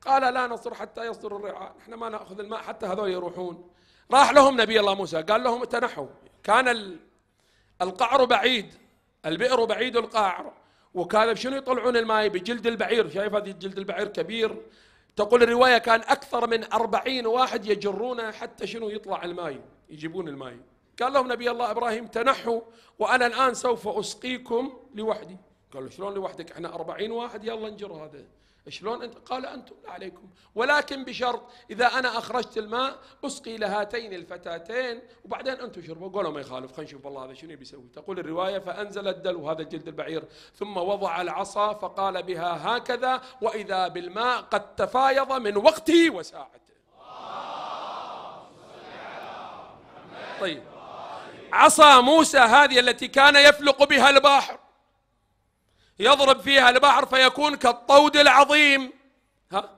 قال لا نصر حتى يصدر الرعاء نحن ما نأخذ الماء حتى هذول يروحون راح لهم نبي الله موسى قال لهم تنحوا كان القعر بعيد البئر بعيد القعر وكان شنو يطلعون الماء بجلد البعير شايف هذه جلد البعير كبير تقول الرواية كان أكثر من أربعين واحد يجرونه حتى شنو يطلع الماء يجيبون الماء قال لهم نبي الله إبراهيم تنحوا وأنا الآن سوف أسقيكم لوحدي قالوا شلون لوحدك احنا أربعين واحد يلا انجر هذا شلون انت قال انتم عليكم ولكن بشرط اذا انا اخرجت الماء اسقي لهاتين الفتاتين وبعدين انتم شربوا قالوا ما يخالف خلينا نشوف الله هذا شنو بيسوي تقول الروايه فانزل الدلو هذا جلد البعير ثم وضع العصا فقال بها هكذا واذا بالماء قد تفايض من وقته وساعته طيب عصا موسى هذه التي كان يفلق بها البحر يضرب فيها البحر فيكون كالطود العظيم ها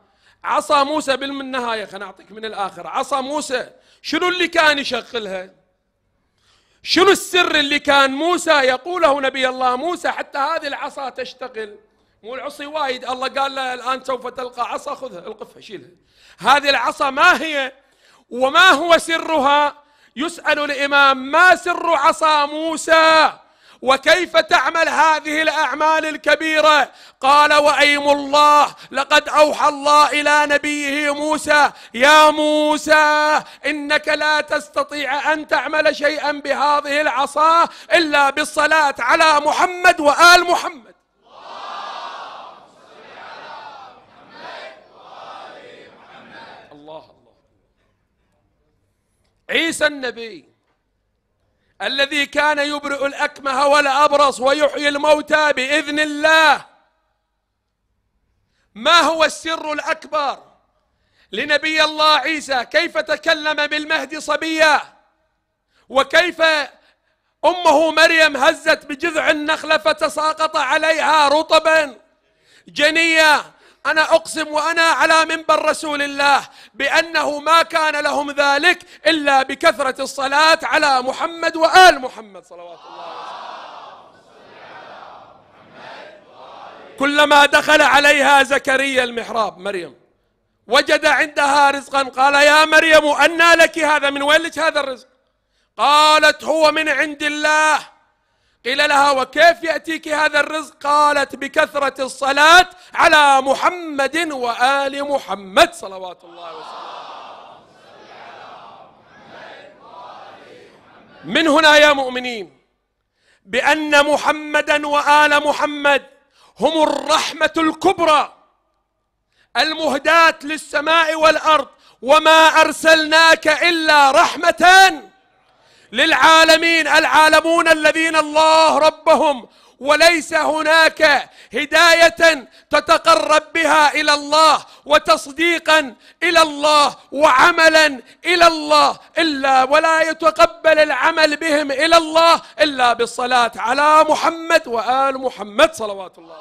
عصا موسى بالنهاية خلنا أعطيك من الآخر عصا موسى شنو اللي كان يشغلها شنو السر اللي كان موسى يقوله نبي الله موسى حتى هذه العصا تشتغل مو العصي وايد الله قال له الآن سوف تلقى عصا خذها القفها شيلها هذه العصا ما هي وما هو سرها يسأل الإمام ما سر عصا موسى وكيف تعمل هذه الأعمال الكبيرة قال وأيم الله لقد أوحى الله إلى نبيه موسى يا موسى إنك لا تستطيع أن تعمل شيئا بهذه العصا إلا بالصلاة على محمد وآل محمد الله الله عيسى النبي الذي كان يبرئ الأكمه والأبرص ويحيي الموتى بإذن الله ما هو السر الأكبر لنبي الله عيسى كيف تكلم بالمهد صبيا وكيف أمه مريم هزت بجذع النخلة فتساقط عليها رطبا جنيا أنا أقسم وأنا على منبر رسول الله بأنه ما كان لهم ذلك إلا بكثرة الصلاة على محمد وآل محمد صلوات الله عليه وسلم كلما دخل عليها زكريا المحراب مريم وجد عندها رزقا قال يا مريم أنى لك هذا من وين لك هذا الرزق قالت هو من عند الله قيل لها وكيف يأتيك هذا الرزق قالت بكثرة الصلاة على محمد وآل محمد صلوات الله وسلامه من هنا يا مؤمنين بأن محمدا وآل محمد هم الرحمة الكبرى المهداة للسماء والأرض وما أرسلناك إلا رحمةً للعالمين العالمون الذين الله ربهم وليس هناك هداية تتقرب بها إلى الله وتصديقا إلى الله وعملا إلى الله إلا ولا يتقبل العمل بهم إلى الله إلا بالصلاة على محمد وآل محمد صلوات الله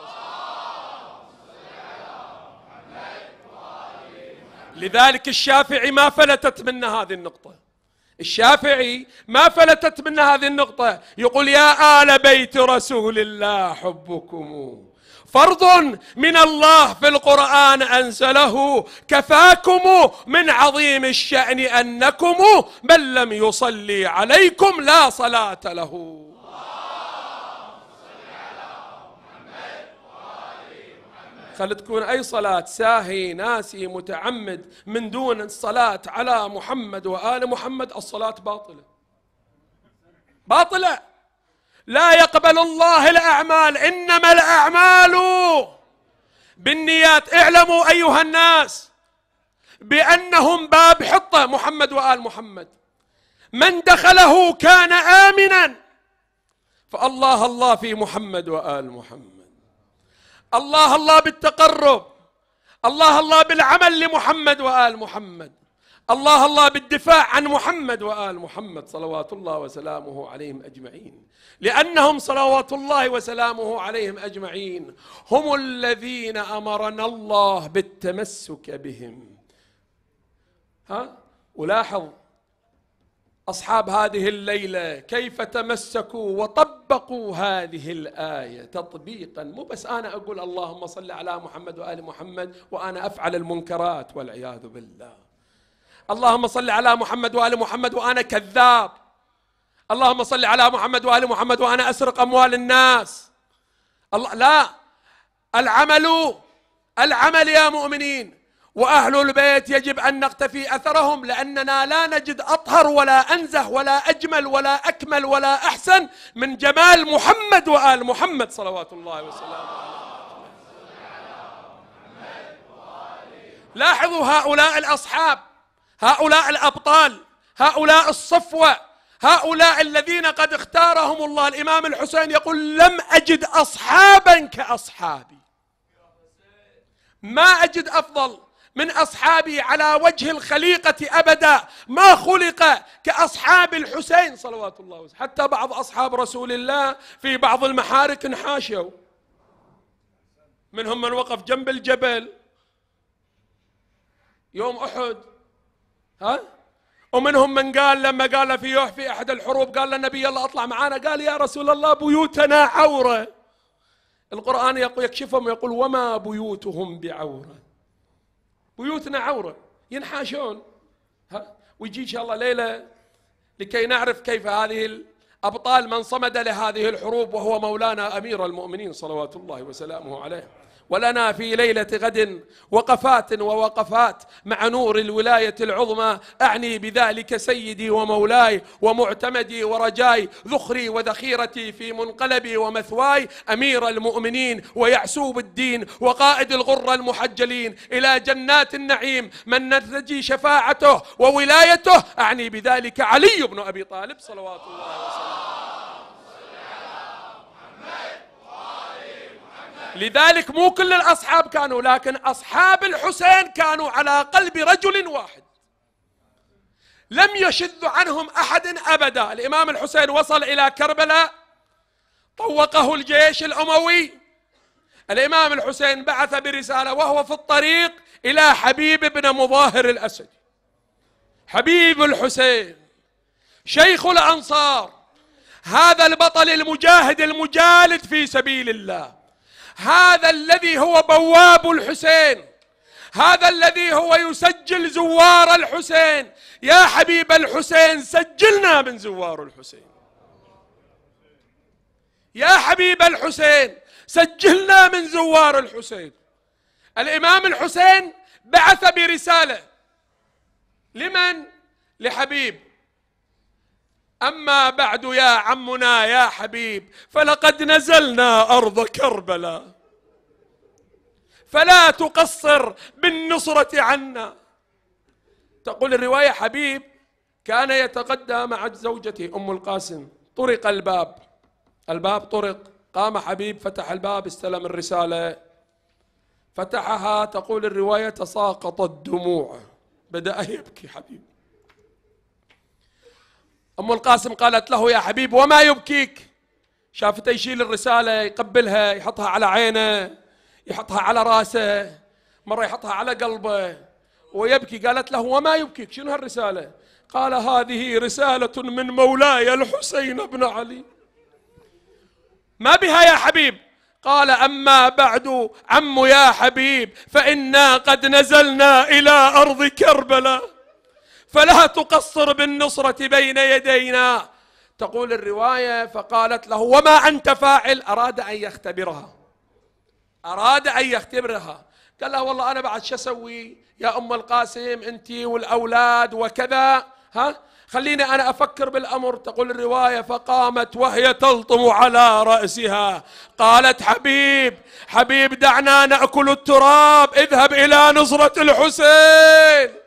عليه لذلك الشافعي ما فلتت منا هذه النقطة الشافعي ما فلتت منا هذه النقطة يقول يا آل بيت رسول الله حبكم فرض من الله في القرآن أنزله كفاكم من عظيم الشأن أنكم من لم يصلي عليكم لا صلاة له خل تكون أي صلاة ساهي ناسي متعمد من دون الصلاة على محمد وآل محمد الصلاة باطلة باطلة لا يقبل الله الأعمال إنما الأعمال بالنيات اعلموا أيها الناس بأنهم باب حطة محمد وآل محمد من دخله كان آمنا فالله الله في محمد وآل محمد الله الله بالتقرب الله الله بالعمل لمحمد وآل محمد الله الله بالدفاع عن محمد وآل محمد صلوات الله وسلامه عليهم أجمعين لأنهم صلوات الله وسلامه عليهم أجمعين هم الذين أمرنا الله بالتمسك بهم ها ولاحظ أصحاب هذه الليلة كيف تمسكوا وطبقوا هذه الآية تطبيقا مو بس أنا أقول اللهم صل على محمد وآل محمد وأنا أفعل المنكرات والعياذ بالله اللهم صل على محمد وآل محمد وأنا كذاب اللهم صل على محمد وآل محمد وأنا أسرق أموال الناس الله لا العمل العمل يا مؤمنين وأهل البيت يجب أن نقتفي أثرهم لأننا لا نجد أطهر ولا أنزه ولا أجمل ولا أكمل ولا أحسن من جمال محمد وآل محمد صلوات الله وسلامه لاحظوا هؤلاء الأصحاب هؤلاء الأبطال هؤلاء الصفوة هؤلاء الذين قد اختارهم الله الإمام الحسين يقول لم أجد أصحابا كأصحابي ما أجد أفضل من أصحابي على وجه الخليقة أبدا ما خلق كأصحاب الحسين صلوات الله وسلم حتى بعض أصحاب رسول الله في بعض المحارك انحاشوا منهم من وقف جنب الجبل يوم أحد ها ومنهم من قال لما قال في يوح في أحد الحروب قال للنبي الله أطلع معنا قال يا رسول الله بيوتنا عورة القرآن يقول يكشفهم ويقول وما بيوتهم بعوره بيوتنا عورة ينحاشون ها ويجي إن شاء الله ليلة لكي نعرف كيف هذه أبطال من صمد لهذه الحروب وهو مولانا أمير المؤمنين صلوات الله وسلامه عليه ولنا في ليلة غد وقفات ووقفات مع نور الولاية العظمى أعني بذلك سيدي ومولاي ومعتمدي ورجاي ذخري وذخيرتي في منقلبي ومثواي أمير المؤمنين ويعسوب الدين وقائد الغر المحجلين إلى جنات النعيم من نرتجي شفاعته وولايته أعني بذلك علي بن أبي طالب صلوات الله وسلامه لذلك مو كل الأصحاب كانوا لكن أصحاب الحسين كانوا على قلب رجل واحد لم يشذ عنهم أحد أبدا الإمام الحسين وصل إلى كربلاء طوقه الجيش الأموي الإمام الحسين بعث برسالة وهو في الطريق إلى حبيب بن مظاهر الأسد حبيب الحسين شيخ الأنصار هذا البطل المجاهد المجالد في سبيل الله هذا الذي هو بواب الحسين هذا الذي هو يسجل زوار الحسين يا حبيب الحسين سجلنا من زوار الحسين يا حبيب الحسين سجلنا من زوار الحسين الامام الحسين بعث برساله لمن لحبيب أما بعد يا عمنا يا حبيب فلقد نزلنا أرض كربلاء فلا تقصر بالنصرة عنا تقول الرواية حبيب كان يتغدى مع زوجته أم القاسم طرق الباب الباب طرق قام حبيب فتح الباب استلم الرسالة فتحها تقول الرواية تساقطت دموعه بدأ يبكي حبيب أم القاسم قالت له يا حبيب وما يبكيك شافته يشيل الرسالة يقبلها يحطها على عينه يحطها على راسه مرة يحطها على قلبه ويبكي قالت له وما يبكيك شنو هالرسالة قال هذه رسالة من مولاي الحسين بن علي ما بها يا حبيب قال أما بعد عم يا حبيب فإنا قد نزلنا إلى أرض كربلاء فلا تقصر بالنصرة بين يدينا تقول الرواية فقالت له وما أنت فاعل أراد أن يختبرها أراد أن يختبرها قال لها والله أنا بعد شو أسوي يا أم القاسم أنت والأولاد وكذا ها خليني أنا أفكر بالأمر تقول الرواية فقامت وهي تلطم على رأسها قالت حبيب حبيب دعنا نأكل التراب اذهب إلى نصرة الحسين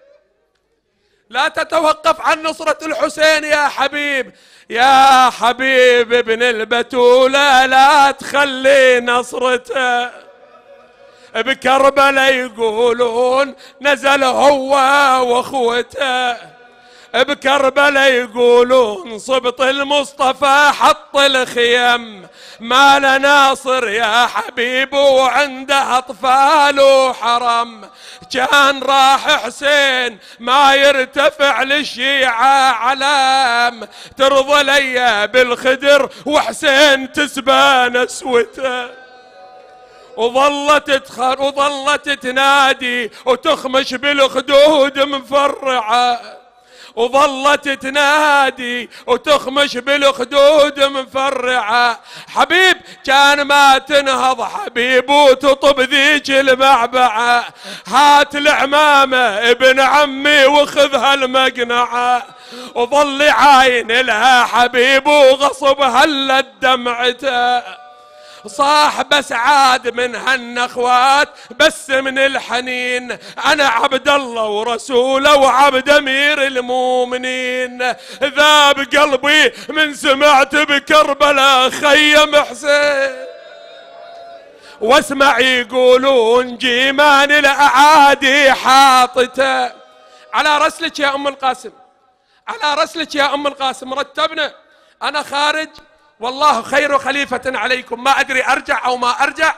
لا تتوقف عن نصرة الحسين يا حبيب يا حبيب ابن البتولة لا تخلي نصرته بكربلة يقولون نزل هو واخوته بكربلا يقولون صبط المصطفى حط الخيم ما ناصر يا حبيب وعنده أطفال وحرم كان راح حسين ما يرتفع للشيعة علام ترضى ليا بالخدر وحسين تسبان اسوته وظلت تخر وظلت تنادي وتخمش بالخدود مفرعه وظلت تنادي وتخمش بالخدود مفرعة حبيب كان ما تنهض حبيب وتطب ذيك المعبعة هات العمامة ابن عمي وخذها المقنعة وظل عاين لها حبيب وغصب هلا دمعته صاح بس عاد من هالنخوات بس من الحنين أنا عبد الله ورسوله وعبد أمير المؤمنين ذاب قلبي من سمعت بكربلاء خيم حسين واسمع يقولون جيمان الأعادي حاطته على رسلك يا أم القاسم على رسلك يا أم القاسم رتبنا أنا خارج والله خير خليفة عليكم ما أدري أرجع أو ما أرجع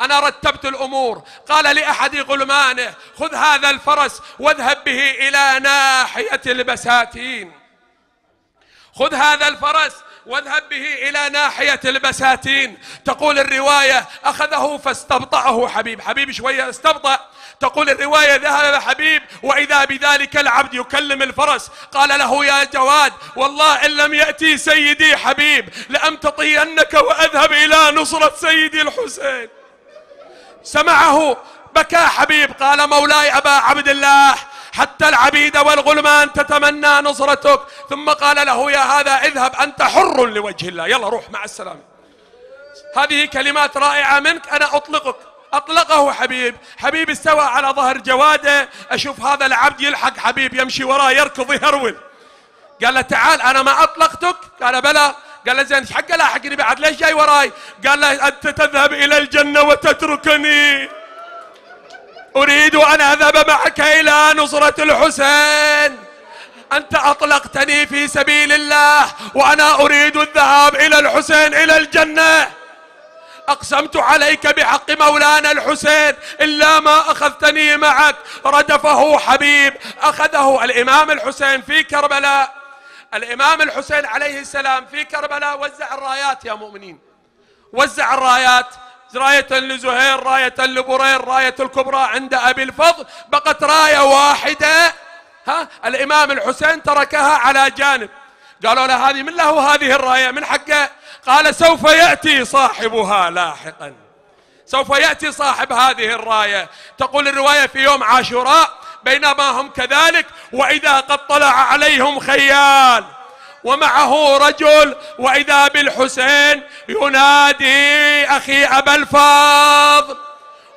أنا رتبت الأمور قال لأحد غلمانه خذ هذا الفرس واذهب به إلى ناحية البساتين خذ هذا الفرس واذهب به إلى ناحية البساتين تقول الرواية أخذه فاستبطأه حبيب حبيب شوية استبطأ تقول الرواية ذهب حبيب وإذا بذلك العبد يكلم الفرس قال له يا جواد والله إن لم يأتي سيدي حبيب لأمتطينك وأذهب إلى نصرة سيدي الحسين سمعه بكى حبيب قال مولاي أبا عبد الله حتى العبيد والغلمان تتمنى نصرتك ثم قال له يا هذا اذهب أنت حر لوجه الله يلا روح مع السلامة هذه كلمات رائعة منك أنا أطلقك أطلقه حبيب حبيب استوى على ظهر جواده أشوف هذا العبد يلحق حبيب يمشي وراه يركض يهرول قال له تعال أنا ما أطلقتك قال بلى قال له زين حق لاحقني بعد ليش جاي وراي قال له أنت تذهب إلى الجنة وتتركني أريد أن أذهب معك إلى نصرة الحسين أنت أطلقتني في سبيل الله وأنا أريد الذهاب إلى الحسين إلى الجنة أقسمت عليك بحق مولانا الحسين إلا ما أخذتني معك ردفه حبيب أخذه الإمام الحسين في كربلاء الإمام الحسين عليه السلام في كربلاء وزع الرايات يا مؤمنين وزع الرايات راية لزهير راية لبرير راية الكبرى عند أبي الفضل بقت راية واحدة ها الإمام الحسين تركها على جانب قالوا له هذه من له هذه الراية من حقه قال سوف يأتي صاحبها لاحقا سوف يأتي صاحب هذه الراية تقول الرواية في يوم عاشوراء بينما هم كذلك وإذا قد طلع عليهم خيال ومعه رجل وإذا بالحسين ينادي أخي أبا الفاضل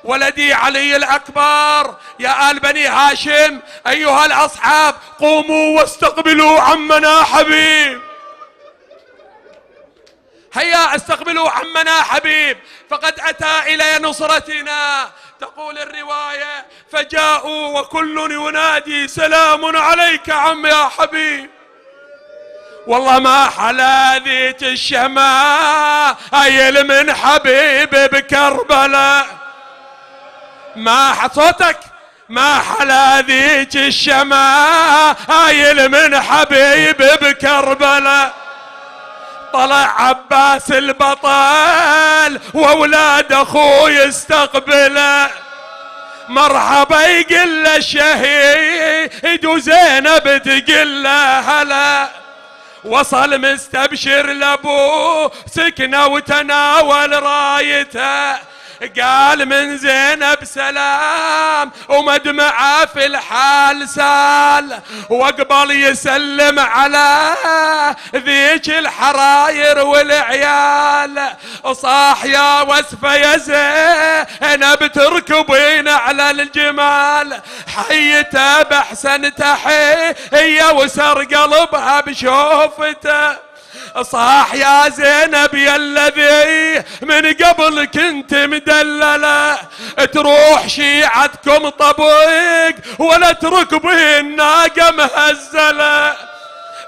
ولدي علي الأكبر يا آل بني هاشم أيها الأصحاب قوموا واستقبلوا عمنا حبيب هيا استقبلوا عمنا حبيب فقد أتى إلى نصرتنا تقول الرواية فجاءوا وكل ينادي سلام عليك عم يا حبيب والله ما حلا ذيك الشماء أيل من حبيبي بكربلاء ما صوتك ما حلا ذيك الشماء أيل من حبيب بكربلاء طلع عباس البطل واولاد اخوي استقبله مرحبا يقل الشهيد وزينب تقل هلا وصل مستبشر لابوه سكنه وتناول رايته قال من زينب سلام ومدمعه في الحال سال واقبل يسلم على ذيك الحراير والعيال صاح يا وسفة يا زينب تركبين على الجمال حيته بأحسن تحية وسر قلبها بشوفته صاح يا زينب يا الذي من قبل كنت مدللة تروح شيعتكم طبق ولا تركبي الناقة مهزلة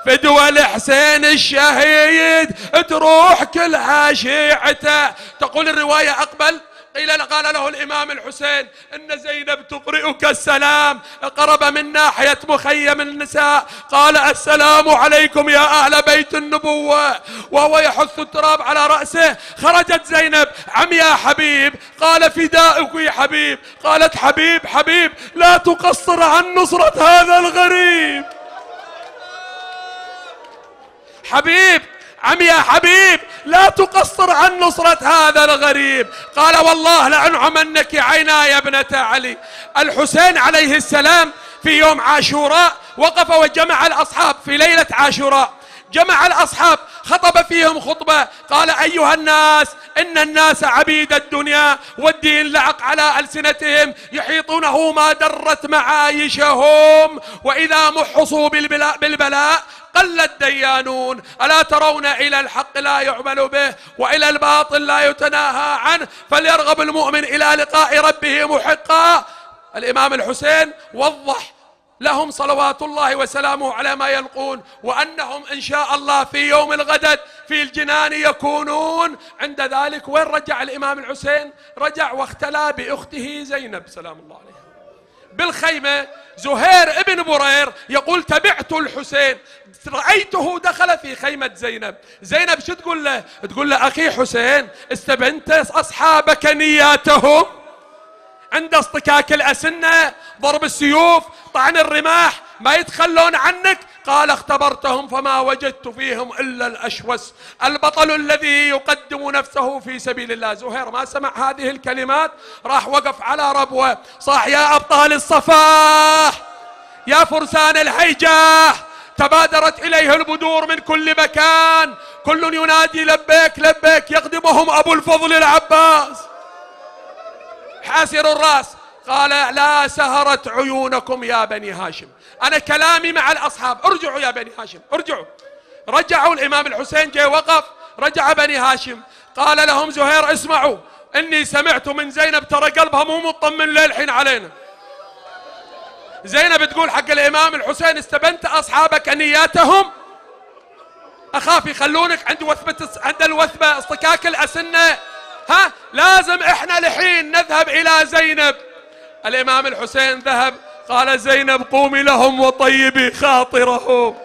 فدوى الحسين الشهيد تروح كلها شيعته تقول الرواية أقبل قيل قال له الإمام الحسين إن زينب تقرئك السلام قرب من ناحية مخيم النساء قال السلام عليكم يا أهل بيت النبوة وهو يحث التراب على رأسه خرجت زينب عم يا حبيب قال فدائك يا حبيب قالت حبيب حبيب لا تقصر عن نصرة هذا الغريب حبيب عم يا حبيب لا تقصر عن نصرة هذا الغريب قال والله لأنعمنك عينا يا ابنة علي الحسين عليه السلام في يوم عاشوراء وقف وجمع الأصحاب في ليلة عاشوراء جمع الأصحاب خطب فيهم خطبة قال أيها الناس إن الناس عبيد الدنيا والدين لعق على ألسنتهم يحيطونه ما درت معايشهم وإذا محصوا بالبلاء قل الديانون ألا ترون إلى الحق لا يعمل به وإلى الباطل لا يتناهى عنه فليرغب المؤمن إلى لقاء ربه محقا الإمام الحسين وضح لهم صلوات الله وسلامه على ما يلقون وأنهم إن شاء الله في يوم الغد في الجنان يكونون عند ذلك وين رجع الإمام الحسين رجع واختلى بأخته زينب سلام الله عليها بالخيمة زهير ابن برير يقول تبعت الحسين رأيته دخل في خيمة زينب زينب شو تقول له تقول له أخي حسين استبنت أصحابك نياتهم عند اصطكاك الأسنة ضرب السيوف طعن الرماح ما يتخلون عنك قال اختبرتهم فما وجدت فيهم إلا الأشوس البطل الذي يقدم نفسه في سبيل الله زهير ما سمع هذه الكلمات راح وقف على ربوة صاح يا أبطال الصفاح يا فرسان الحيجاح تبادرت إليه البدور من كل مكان كل ينادي لبيك لبيك يخدمهم أبو الفضل العباس حاسر الراس قال لا سهرت عيونكم يا بني هاشم أنا كلامي مع الأصحاب ارجعوا يا بني هاشم ارجعوا رجعوا الإمام الحسين جاي وقف رجع بني هاشم قال لهم زهير اسمعوا إني سمعت من زينب ترى قلبها مو مطمن للحين علينا زينب تقول حق الإمام الحسين استبنت أصحابك نياتهم أخاف يخلونك عند وثبة عند الوثبة اصطكاك الأسنة ها لازم احنا لحين نذهب الى زينب الامام الحسين ذهب قال زينب قومي لهم وطيبي خاطرهم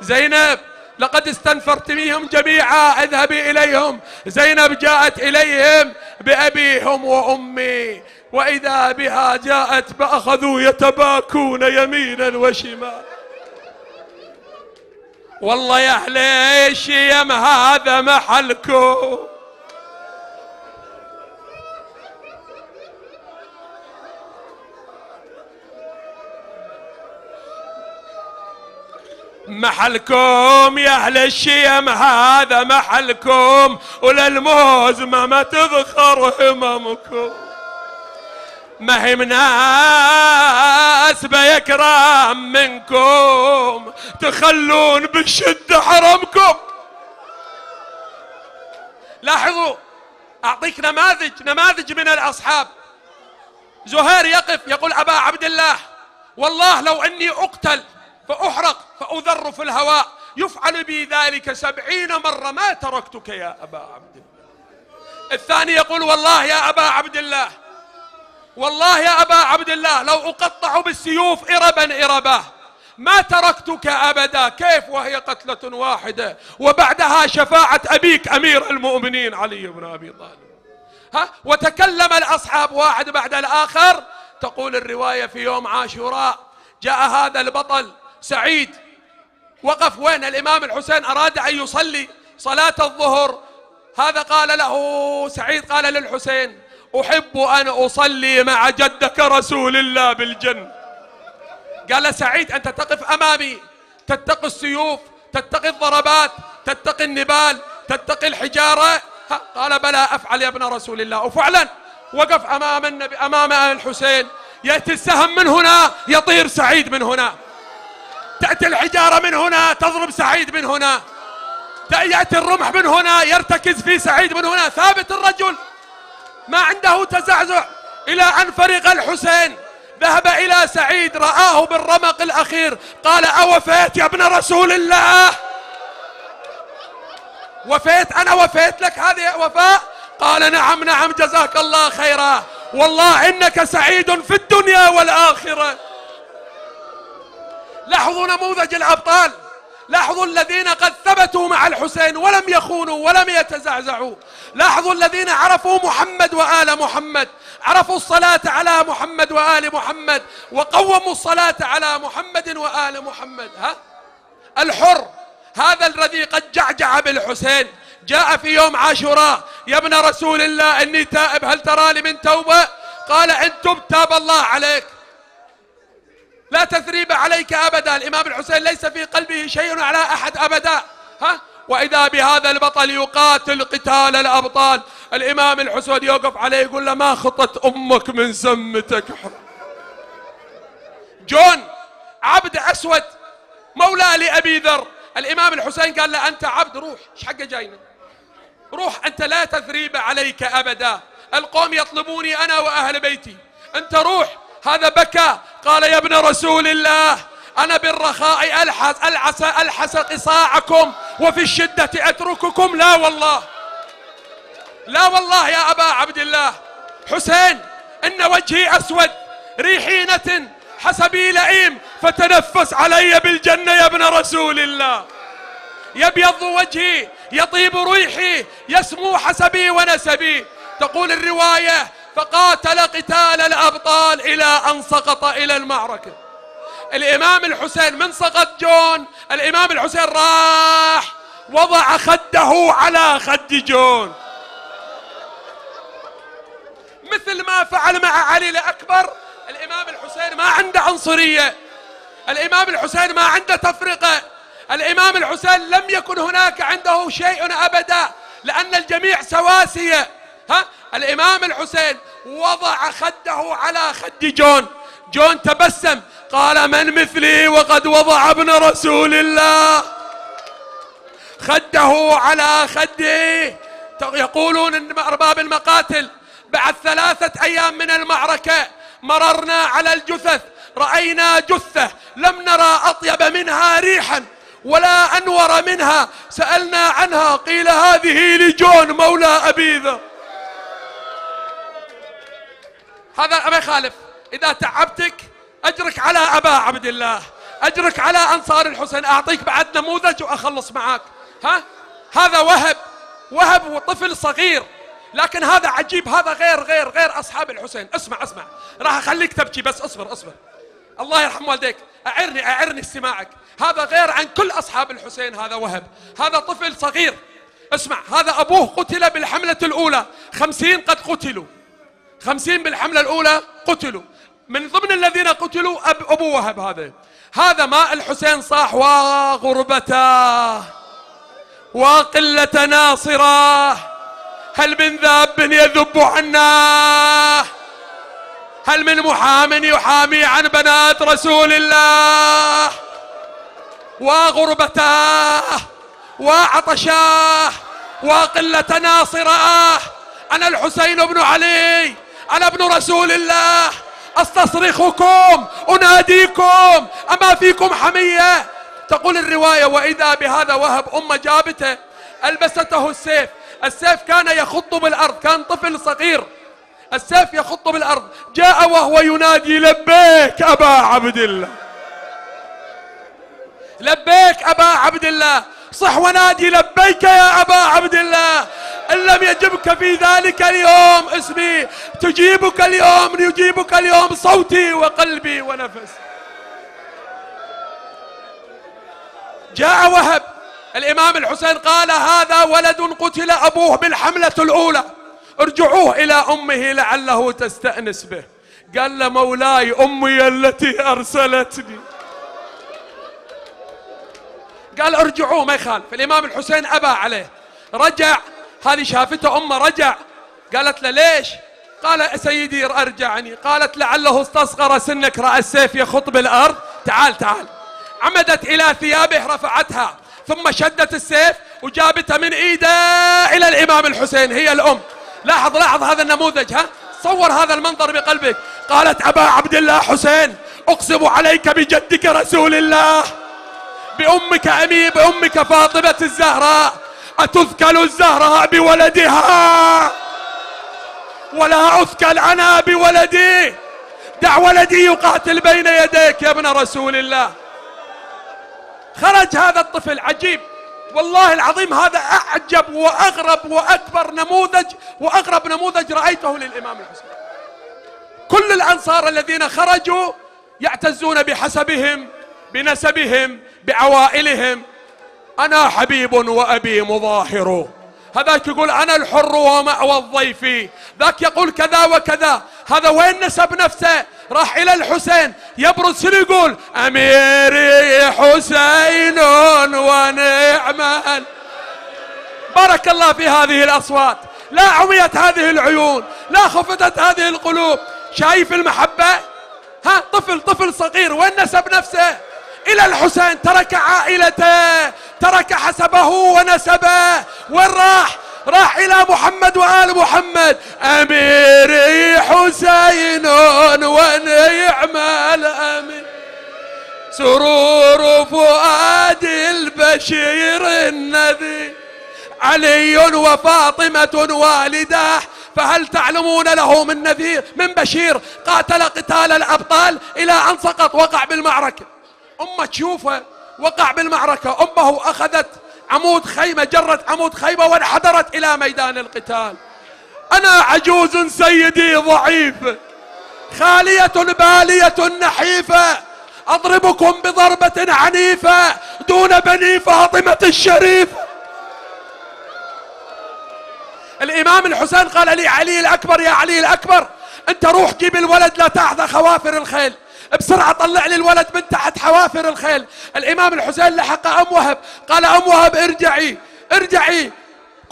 زينب لقد استنفرت بهم جميعا اذهبي اليهم زينب جاءت اليهم بابيهم وامي واذا بها جاءت فاخذوا يتباكون يمينا وشمالا والله يا حليش يم هذا محلكم محلكم يا اهل الشيم هذا محلكم وللموز ما تذخر هممكم ما هي يا كرام منكم تخلون بالشدة حرمكم لاحظوا أعطيك نماذج نماذج من الأصحاب زهير يقف يقول أبا عبد الله والله لو أني أقتل فأحرق فأذر في الهواء يفعل بي ذلك سبعين مرة ما تركتك يا أبا عبد الله الثاني يقول والله يا أبا عبد الله والله يا أبا عبد الله لو أقطع بالسيوف إربا إربا ما تركتك أبدا كيف وهي قتلة واحدة وبعدها شفاعة أبيك أمير المؤمنين علي بن أبي طالب ها وتكلم الأصحاب واحد بعد الآخر تقول الرواية في يوم عاشوراء جاء هذا البطل سعيد وقف وين الإمام الحسين أراد أن يصلي صلاة الظهر هذا قال له سعيد قال للحسين أحب أن أصلي مع جدك رسول الله بالجن قال سعيد أنت تقف أمامي تتقي السيوف تتقي الضربات تتقي النبال تتقي الحجارة قال بلى أفعل يا ابن رسول الله وفعلا وقف أمام النبي أمام الحسين يأتي السهم من هنا يطير سعيد من هنا تأتي الحجارة من هنا تضرب سعيد من هنا يأتي الرمح من هنا يرتكز في سعيد من هنا ثابت الرجل ما عنده تزعزع إلى أن فرق الحسين ذهب إلى سعيد رآه بالرمق الأخير قال أوفيت يا ابن رسول الله وفيت أنا وفيت لك هذه وفاء قال نعم نعم جزاك الله خيرا والله إنك سعيد في الدنيا والآخرة لاحظوا نموذج الأبطال لاحظوا الذين قد ثبتوا مع الحسين ولم يخونوا ولم يتزعزعوا لاحظوا الذين عرفوا محمد وآل محمد عرفوا الصلاة على محمد وآل محمد وقوموا الصلاة على محمد وآل محمد ها الحر هذا الذي قد جعجع بالحسين جاء في يوم عاشوراء يا ابن رسول الله إني تائب هل ترى لي من توبة قال إن تبت تاب الله عليك لا تثريب عليك أبدا الإمام الحسين ليس في قلبه شيء على أحد أبدا ها وإذا بهذا البطل يقاتل قتال الأبطال الإمام الحسين يوقف عليه يقول له ما خطت أمك من سمتك جون عبد أسود مولى لأبي ذر الإمام الحسين قال له أنت عبد روح ايش حقه جاينا روح أنت لا تثريب عليك أبدا القوم يطلبوني أنا وأهل بيتي أنت روح هذا بكى قال يا ابن رسول الله أنا بالرخاء ألحس ألعس ألحس قصاعكم وفي الشدة أترككم لا والله لا والله يا أبا عبد الله حسين إن وجهي أسود ريحينة حسبي لئيم فتنفس علي بالجنة يا ابن رسول الله يبيض وجهي يطيب ريحي يسمو حسبي ونسبي تقول الرواية فقاتل قتال الأبطال إلى أن سقط إلى المعركة الإمام الحسين من سقط جون الإمام الحسين راح وضع خده على خد جون مثل ما فعل مع علي الأكبر الإمام الحسين ما عنده عنصرية الإمام الحسين ما عنده تفرقة الإمام الحسين لم يكن هناك عنده شيء أبدا لأن الجميع سواسية ها الإمام الحسين وضع خده على خد جون جون تبسم قال من مثلي وقد وضع ابن رسول الله خده على خده يقولون أرباب المقاتل بعد ثلاثة أيام من المعركة مررنا على الجثث رأينا جثة لم نرى أطيب منها ريحا ولا أنور منها سألنا عنها قيل هذه لجون مولى ابي ذر هذا ما يخالف إذا تعبتك أجرك على أبا عبد الله أجرك على أنصار الحسين أعطيك بعد نموذج وأخلص معاك ها هذا وهب وهب وطفل صغير لكن هذا عجيب هذا غير غير غير أصحاب الحسين اسمع اسمع راح أخليك تبكي بس اصبر اصبر الله يرحم والديك أعرني أعرني استماعك هذا غير عن كل أصحاب الحسين هذا وهب هذا طفل صغير اسمع هذا أبوه قتل بالحملة الأولى خمسين قد قتلوا خمسين بالحملة الأولى قتلوا من ضمن الذين قتلوا أب أبو وهب هذا هذا ماء الحسين صاح وغربته وقلة ناصراه هل من ذاب يذب عنا هل من محام يحامي عن بنات رسول الله وغربته وعطشاه وقلة ناصراه أنا الحسين بن علي أنا ابن رسول الله أستصرخكم أناديكم أما فيكم حمية تقول الرواية وإذا بهذا وهب أمه جابته ألبسته السيف السيف كان يخط بالأرض كان طفل صغير السيف يخط بالأرض جاء وهو ينادي لبيك أبا عبد الله لبيك أبا عبد الله صح ونادي لبيك يا أبا عبد الله إن لم يجبك في ذلك اليوم اسمي تجيبك اليوم يجيبك اليوم صوتي وقلبي ونفسي جاء وهب الإمام الحسين قال هذا ولد قتل أبوه بالحملة الأولى ارجعوه إلى أمه لعله تستأنس به قال له مولاي أمي التي أرسلتني قال ارجعوه ما يخالف الإمام الحسين أبى عليه رجع هذه شافته أمه رجع قالت له ليش قال سيدي أرجعني قالت لعله استصغر سنك رأى السيف يخط بالأرض تعال تعال عمدت إلى ثيابه رفعتها ثم شدت السيف وجابته من إيده إلى الإمام الحسين هي الأم لاحظ لاحظ هذا النموذج ها صور هذا المنظر بقلبك قالت أبا عبد الله حسين أقسم عليك بجدك رسول الله بأمك أمي بأمك فاطمة الزهراء أتذكل الزهرة بولدها ولا أذكل أنا بولدي دع ولدي يقاتل بين يديك يا ابن رسول الله خرج هذا الطفل عجيب والله العظيم هذا أعجب وأغرب وأكبر نموذج وأغرب نموذج رأيته للإمام الحسين كل الأنصار الذين خرجوا يعتزون بحسبهم بنسبهم بعوائلهم أنا حبيب وأبي مظاهر هذاك يقول أنا الحر ومأوى الضيف ذاك يقول كذا وكذا هذا وين نسب نفسه راح إلى الحسين يبرز شنو يقول أميري حسين ونعم بارك الله في هذه الأصوات لا عميت هذه العيون لا خفتت هذه القلوب شايف المحبة ها طفل طفل صغير وين نسب نفسه إلى الحسين ترك عائلته ترك حسبه ونسبه وين راح راح إلى محمد وآل محمد أميري حسين ونعم الأمير سرور فؤاد البشير النذير علي وفاطمة والداه فهل تعلمون له من نذير من بشير قاتل قتال الأبطال إلى أن سقط وقع بالمعركة أمه تشوفه وقع بالمعركة أمه أخذت عمود خيمة جرت عمود خيمة وانحدرت إلى ميدان القتال أنا عجوز سيدي ضعيف خالية بالية نحيفة أضربكم بضربة عنيفة دون بني فاطمة الشريف الإمام الحسين قال لي علي الأكبر يا علي الأكبر أنت روح جيب الولد لا تحظى خوافر الخيل بسرعة طلع لي الولد من تحت حوافر الخيل الإمام الحسين لحق أم وهب قال أم وهب ارجعي ارجعي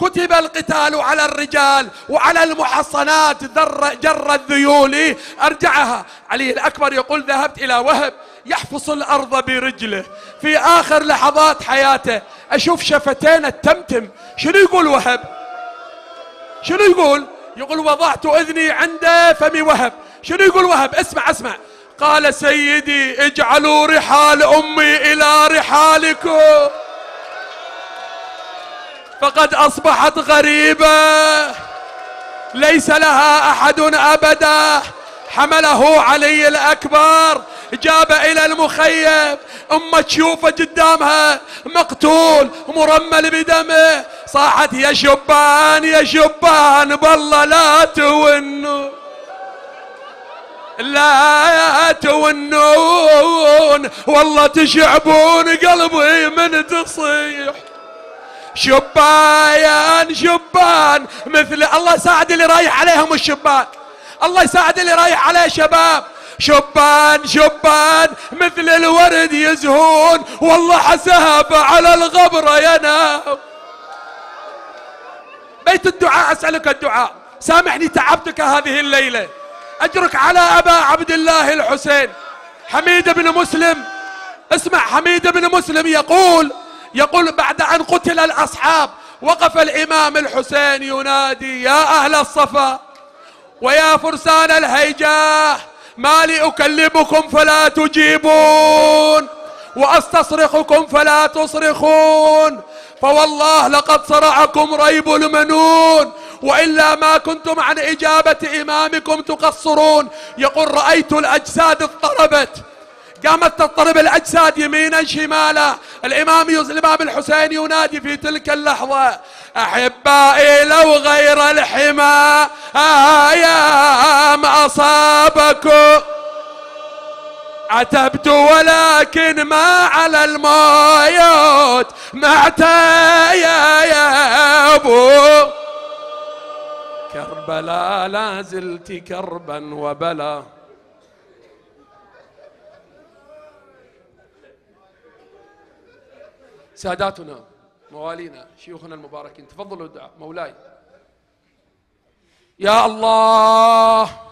كتب القتال على الرجال وعلى المحصنات جر الذيول أرجعها علي الأكبر يقول ذهبت إلى وهب يحفص الأرض برجله في آخر لحظات حياته أشوف شفتين التمتم شنو يقول وهب شنو يقول يقول وضعت إذني عند فم وهب شنو يقول وهب اسمع اسمع قال سيدي اجعلوا رحال أمي إلى رحالكم فقد أصبحت غريبة ليس لها أحد أبدا حمله علي الأكبر جاب إلى المخيم أمه تشوفه قدامها مقتول مرمل بدمه صاحت يا شبان يا شبان بالله لا تونه لا تونون والله تشعبون قلبي من تصيح شبان شبان مثل الله يساعد اللي رايح عليهم الشبان الله يساعد اللي رايح عليه شباب شبان شبان مثل الورد يزهون والله حساب على الغبرة ينام بيت الدعاء أسألك الدعاء سامحني تعبتك هذه الليلة أجرك على أبا عبد الله الحسين حميد بن مسلم اسمع حميد بن مسلم يقول يقول بعد أن قتل الأصحاب وقف الإمام الحسين ينادي يا أهل الصفا ويا فرسان الهيجاء ما لي أكلمكم فلا تجيبون وأستصرخكم فلا تصرخون فوالله لقد صرعكم ريب المنون وإلا ما كنتم عن إجابة إمامكم تقصرون يقول رأيت الأجساد اضطربت قامت تضطرب الأجساد يمينا شمالا الإمام الإمام الحسين ينادي في تلك اللحظة أحبائي لو غير الحمى آيام آه أصابكم عتبت ولكن ما على الموت معت يا يا ابو كربلا لا زلت كربا وبلا ساداتنا موالينا شيوخنا المباركين تفضلوا الدعاء مولاي يا الله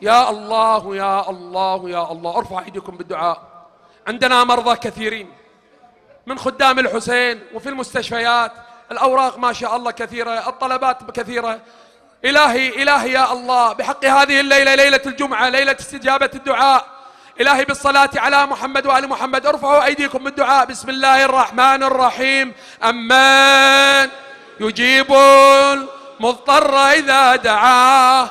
يا الله يا الله يا الله ارفع ايديكم بالدعاء عندنا مرضى كثيرين من خدام الحسين وفي المستشفيات الأوراق ما شاء الله كثيرة الطلبات كثيرة إلهي إلهي يا الله بحق هذه الليلة ليلة الجمعة ليلة استجابة الدعاء إلهي بالصلاة على محمد وآل محمد ارفعوا أيديكم بالدعاء بسم الله الرحمن الرحيم أمن يجيب المضطر إذا دعاه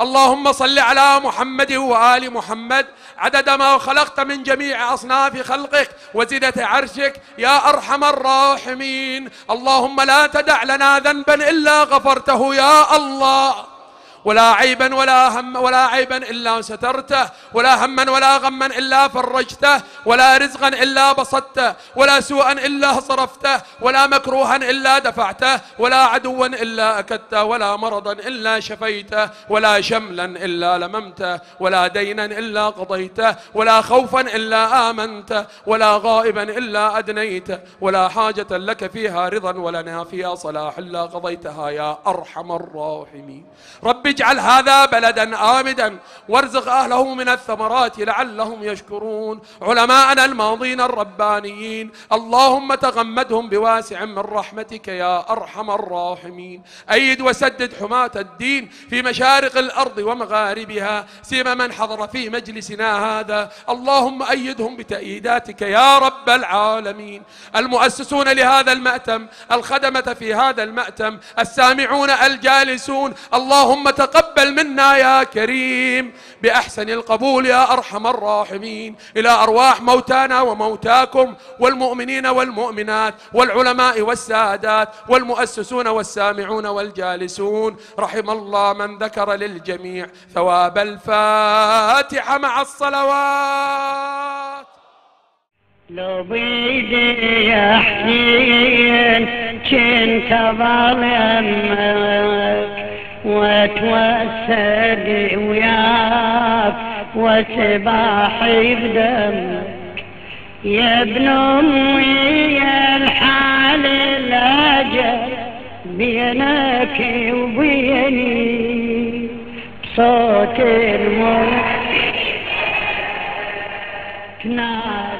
اللهم صل على محمد وآل محمد عدد ما خلقت من جميع أصناف خلقك وزدة عرشك يا أرحم الراحمين اللهم لا تدع لنا ذنبا إلا غفرته يا الله ولا عيبا ولا هم ولا عيبا إلا سترته ولا هما ولا غما إلا فرجته ولا رزقا إلا بسطته ولا سوءا إلا صرفته ولا مكروها إلا دفعته ولا عدوا إلا أكدته ولا مرضا إلا شفيته ولا شملا إلا لممته ولا دينا إلا قضيته ولا خوفا إلا آمنته ولا غائبا إلا أدنيته ولا حاجة لك فيها رضا ولنا فيها صلاح إلا قضيتها يا أرحم الراحمين رب اجعل هذا بلدا آمدا وارزق أهله من الثمرات لعلهم يشكرون علماءنا الماضين الربانيين اللهم تغمدهم بواسع من رحمتك يا أرحم الراحمين أيد وسدد حماة الدين في مشارق الأرض ومغاربها سيما من حضر في مجلسنا هذا اللهم أيدهم بتأييداتك يا رب العالمين المؤسسون لهذا المأتم الخدمة في هذا المأتم السامعون الجالسون اللهم وتقبل منا يا كريم بأحسن القبول يا أرحم الراحمين إلى أرواح موتانا وموتاكم والمؤمنين والمؤمنات والعلماء والسادات والمؤسسون والسامعون والجالسون رحم الله من ذكر للجميع ثواب الفاتحة مع الصلوات لو بيدي يا حسين كنت ظالم واتوسل وياك وسباحي بدمك يا ابن امي يا الحال الاجل بينك وبيني صوت الموت تنادي